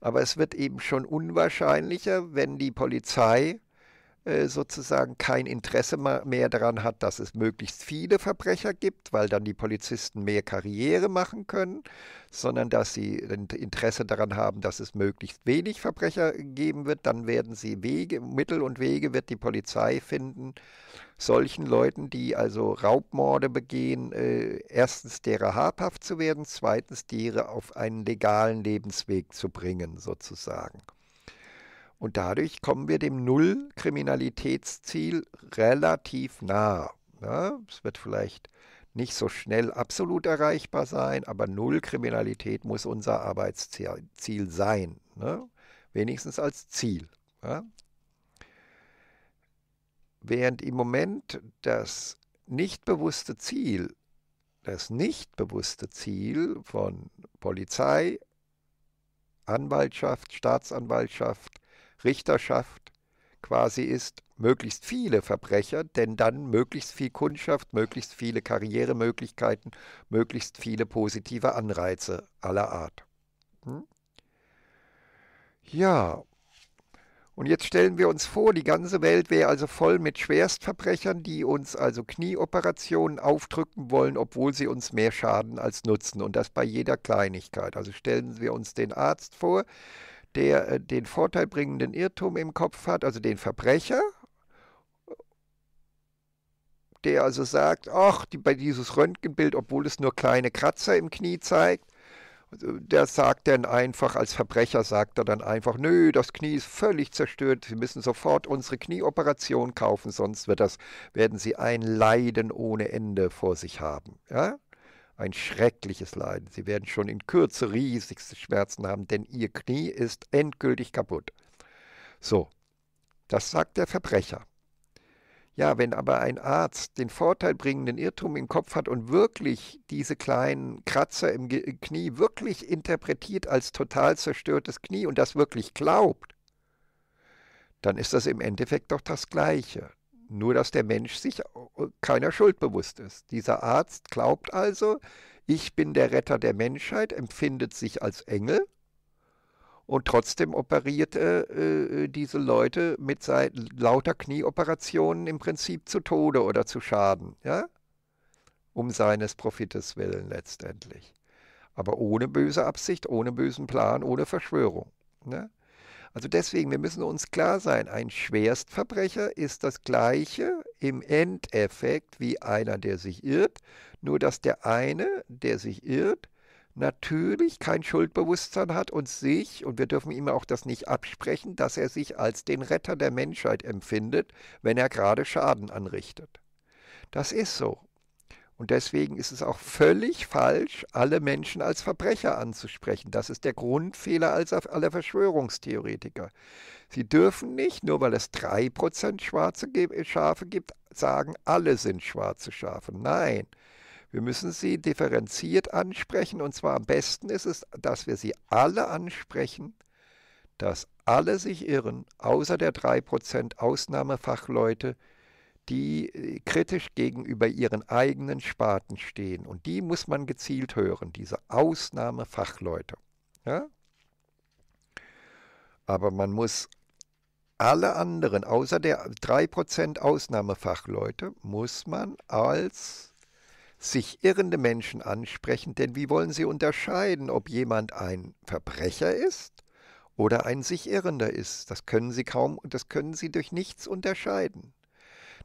Aber es wird eben schon unwahrscheinlicher, wenn die Polizei äh, sozusagen kein Interesse mehr daran hat, dass es möglichst viele Verbrecher gibt, weil dann die Polizisten mehr Karriere machen können, sondern dass sie Interesse daran haben, dass es möglichst wenig Verbrecher geben wird, dann werden sie Wege, Mittel und Wege wird die Polizei finden, solchen Leuten, die also Raubmorde begehen, äh, erstens derer habhaft zu werden, zweitens derer auf einen legalen Lebensweg zu bringen, sozusagen. Und dadurch kommen wir dem Null-Kriminalitätsziel relativ nah. Ja, ne? es wird vielleicht nicht so schnell absolut erreichbar sein, aber Null-Kriminalität muss unser Arbeitsziel sein. Ne? Wenigstens als Ziel. Ja? Während im Moment das nicht bewusste Ziel, das nicht bewusste Ziel von Polizei, Anwaltschaft, Staatsanwaltschaft, Richterschaft quasi ist, möglichst viele Verbrecher, denn dann möglichst viel Kundschaft, möglichst viele Karrieremöglichkeiten, möglichst viele positive Anreize aller Art. Hm? Ja, und jetzt stellen wir uns vor, die ganze Welt wäre also voll mit Schwerstverbrechern, die uns also Knieoperationen aufdrücken wollen, obwohl sie uns mehr schaden als nutzen. Und das bei jeder Kleinigkeit. Also stellen wir uns den Arzt vor, der äh, den vorteilbringenden Irrtum im Kopf hat, also den Verbrecher, der also sagt, ach, die, bei dieses Röntgenbild, obwohl es nur kleine Kratzer im Knie zeigt, also der sagt dann einfach, als Verbrecher sagt er dann einfach, nö, das Knie ist völlig zerstört, Sie müssen sofort unsere Knieoperation kaufen, sonst wird das, werden Sie ein Leiden ohne Ende vor sich haben. Ja? ein schreckliches Leiden. Sie werden schon in Kürze riesigste Schmerzen haben, denn ihr Knie ist endgültig kaputt. So, das sagt der Verbrecher. Ja, wenn aber ein Arzt den vorteilbringenden Irrtum im Kopf hat und wirklich diese kleinen Kratzer im Knie wirklich interpretiert als total zerstörtes Knie und das wirklich glaubt, dann ist das im Endeffekt doch das Gleiche. Nur dass der Mensch sich äh, keiner Schuld bewusst ist. Dieser Arzt glaubt also, ich bin der Retter der Menschheit, empfindet sich als Engel und trotzdem operiert äh, äh diese Leute mit lauter Knieoperationen im Prinzip zu Tode oder zu Schaden, ja? um seines Profites willen letztendlich. Aber ohne böse Absicht, ohne bösen Plan, ohne Verschwörung. Ne? Also deswegen, wir müssen uns klar sein, ein Schwerstverbrecher ist das gleiche im Endeffekt wie einer, der sich irrt, nur dass der eine, der sich irrt, natürlich kein Schuldbewusstsein hat und sich, und wir dürfen ihm auch das nicht absprechen, dass er sich als den Retter der Menschheit empfindet, wenn er gerade Schaden anrichtet. Das ist so. Und deswegen ist es auch völlig falsch, alle Menschen als Verbrecher anzusprechen. Das ist der Grundfehler aller Verschwörungstheoretiker. Sie dürfen nicht, nur weil es 3% schwarze Schafe gibt, sagen, alle sind schwarze Schafe. Nein, wir müssen sie differenziert ansprechen. Und zwar am besten ist es, dass wir sie alle ansprechen, dass alle sich irren, außer der 3% Ausnahmefachleute, die äh, kritisch gegenüber ihren eigenen Sparten stehen. Und die muss man gezielt hören, diese Ausnahmefachleute. Ja? Aber man muss alle anderen, außer der 3% Ausnahmefachleute, muss man als sich irrende Menschen ansprechen, denn wie wollen sie unterscheiden, ob jemand ein Verbrecher ist oder ein sich irrender ist? Das können sie kaum das können sie durch nichts unterscheiden.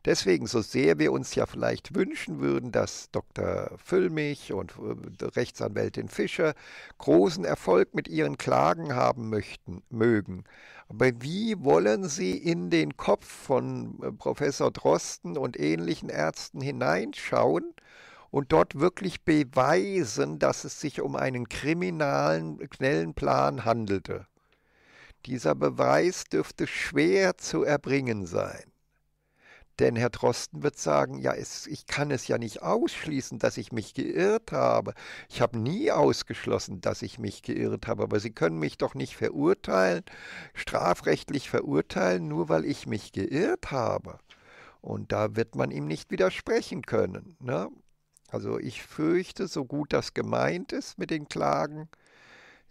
Deswegen, so sehr wir uns ja vielleicht wünschen würden, dass Dr. Füllmich und äh, Rechtsanwältin Fischer großen Erfolg mit ihren Klagen haben möchten, mögen. Aber wie wollen sie in den Kopf von äh, Professor Drosten und ähnlichen Ärzten hineinschauen? und dort wirklich beweisen, dass es sich um einen kriminalen, schnellen Plan handelte. Dieser Beweis dürfte schwer zu erbringen sein. Denn Herr Drosten wird sagen, ja, es, ich kann es ja nicht ausschließen, dass ich mich geirrt habe. Ich habe nie ausgeschlossen, dass ich mich geirrt habe, aber Sie können mich doch nicht verurteilen, strafrechtlich verurteilen, nur weil ich mich geirrt habe. Und da wird man ihm nicht widersprechen können. Ne? Also ich fürchte, so gut das gemeint ist mit den Klagen,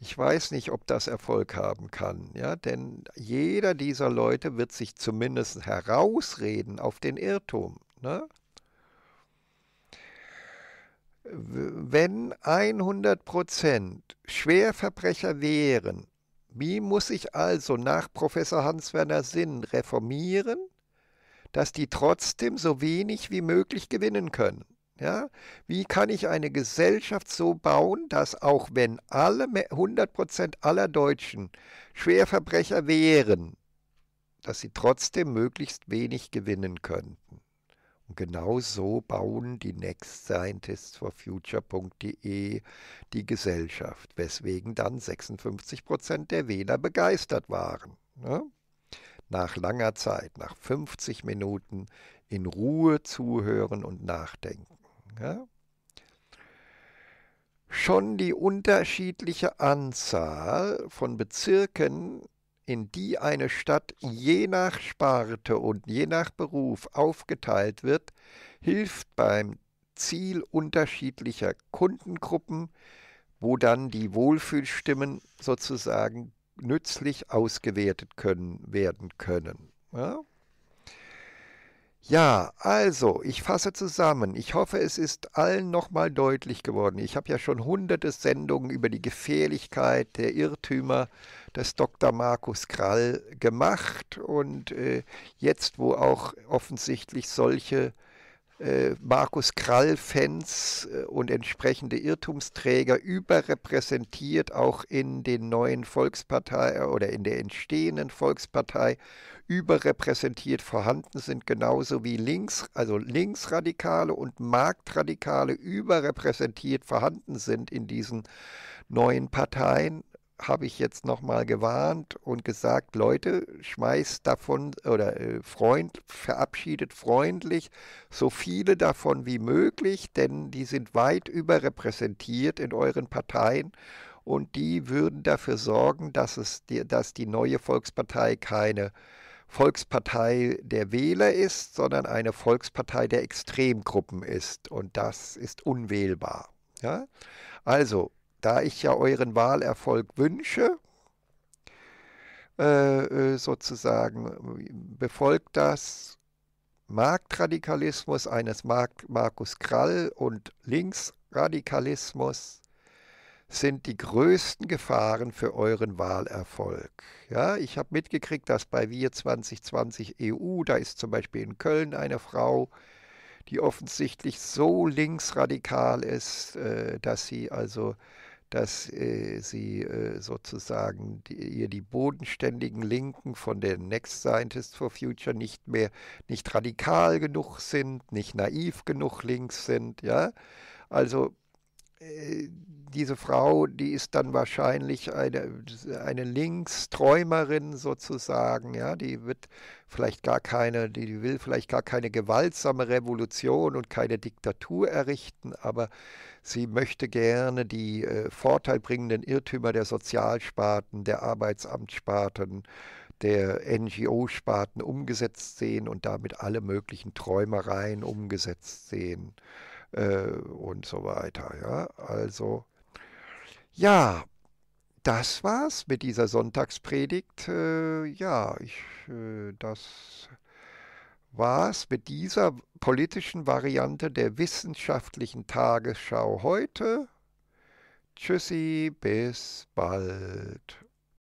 ich weiß nicht, ob das Erfolg haben kann, ja, denn jeder dieser Leute wird sich zumindest herausreden auf den Irrtum. Ne? Wenn 100% Schwerverbrecher wären, wie muss ich also nach Professor Hans-Werner Sinn reformieren, dass die trotzdem so wenig wie möglich gewinnen können? Ja? Wie kann ich eine Gesellschaft so bauen, dass auch wenn alle 100% aller Deutschen Schwerverbrecher wären, dass sie trotzdem möglichst wenig gewinnen könnten? Und genau so bauen die Next Scientists for Future.de die Gesellschaft, weswegen dann 56 der Wähler begeistert waren. Ne? Nach langer Zeit, nach 50 Minuten in Ruhe zuhören und nachdenken. Ja? Schon die unterschiedliche Anzahl von Bezirken, in die eine Stadt je nach Sparte und je nach Beruf aufgeteilt wird, hilft beim Ziel unterschiedlicher Kundengruppen, wo dann die Wohlfühlstimmen sozusagen nützlich ausgewertet können, werden können. Ja? Ja, also, ich fasse zusammen. Ich hoffe, es ist allen nochmal deutlich geworden. Ich habe ja schon hunderte Sendungen über die Gefährlichkeit der Irrtümer des Dr. Markus Krall gemacht und äh, jetzt, wo auch offensichtlich solche äh, Markus Krall-Fans äh, und entsprechende Irrtumsträger überrepräsentiert, auch in den neuen Volkspartei äh, oder in der entstehenden Volkspartei überrepräsentiert vorhanden sind, genauso wie links, also Linksradikale und Marktradikale überrepräsentiert vorhanden sind in diesen neuen Parteien habe ich jetzt nochmal gewarnt und gesagt, Leute, schmeißt davon oder äh, Freund, verabschiedet freundlich so viele davon wie möglich, denn die sind weit überrepräsentiert in euren Parteien und die würden dafür sorgen, dass, es die, dass die neue Volkspartei keine Volkspartei der Wähler ist, sondern eine Volkspartei der Extremgruppen ist und das ist unwählbar. Ja? Also da ich ja euren Wahlerfolg wünsche, äh, äh, sozusagen befolgt das Marktradikalismus eines Mark Markus Krall und Linksradikalismus sind die größten Gefahren für euren Wahlerfolg. Ja, ich habe mitgekriegt, dass bei Wir 2020 EU, da ist zum Beispiel in Köln eine Frau, die offensichtlich so linksradikal ist, äh, dass sie also dass äh, sie äh, sozusagen die, ihr die bodenständigen Linken von der Next Scientist for Future nicht mehr, nicht radikal genug sind, nicht naiv genug links sind, ja. Also äh, diese Frau, die ist dann wahrscheinlich eine, eine Linksträumerin sozusagen, ja, die wird vielleicht gar keine, die will vielleicht gar keine gewaltsame Revolution und keine Diktatur errichten, aber Sie möchte gerne die äh, vorteilbringenden Irrtümer der Sozialsparten, der Arbeitsamtssparten, der NGO-Sparten umgesetzt sehen und damit alle möglichen Träumereien umgesetzt sehen äh, und so weiter. Ja, also ja, das war's mit dieser Sonntagspredigt. Äh, ja, ich äh, das war es mit dieser politischen Variante der wissenschaftlichen Tagesschau heute. Tschüssi, bis bald.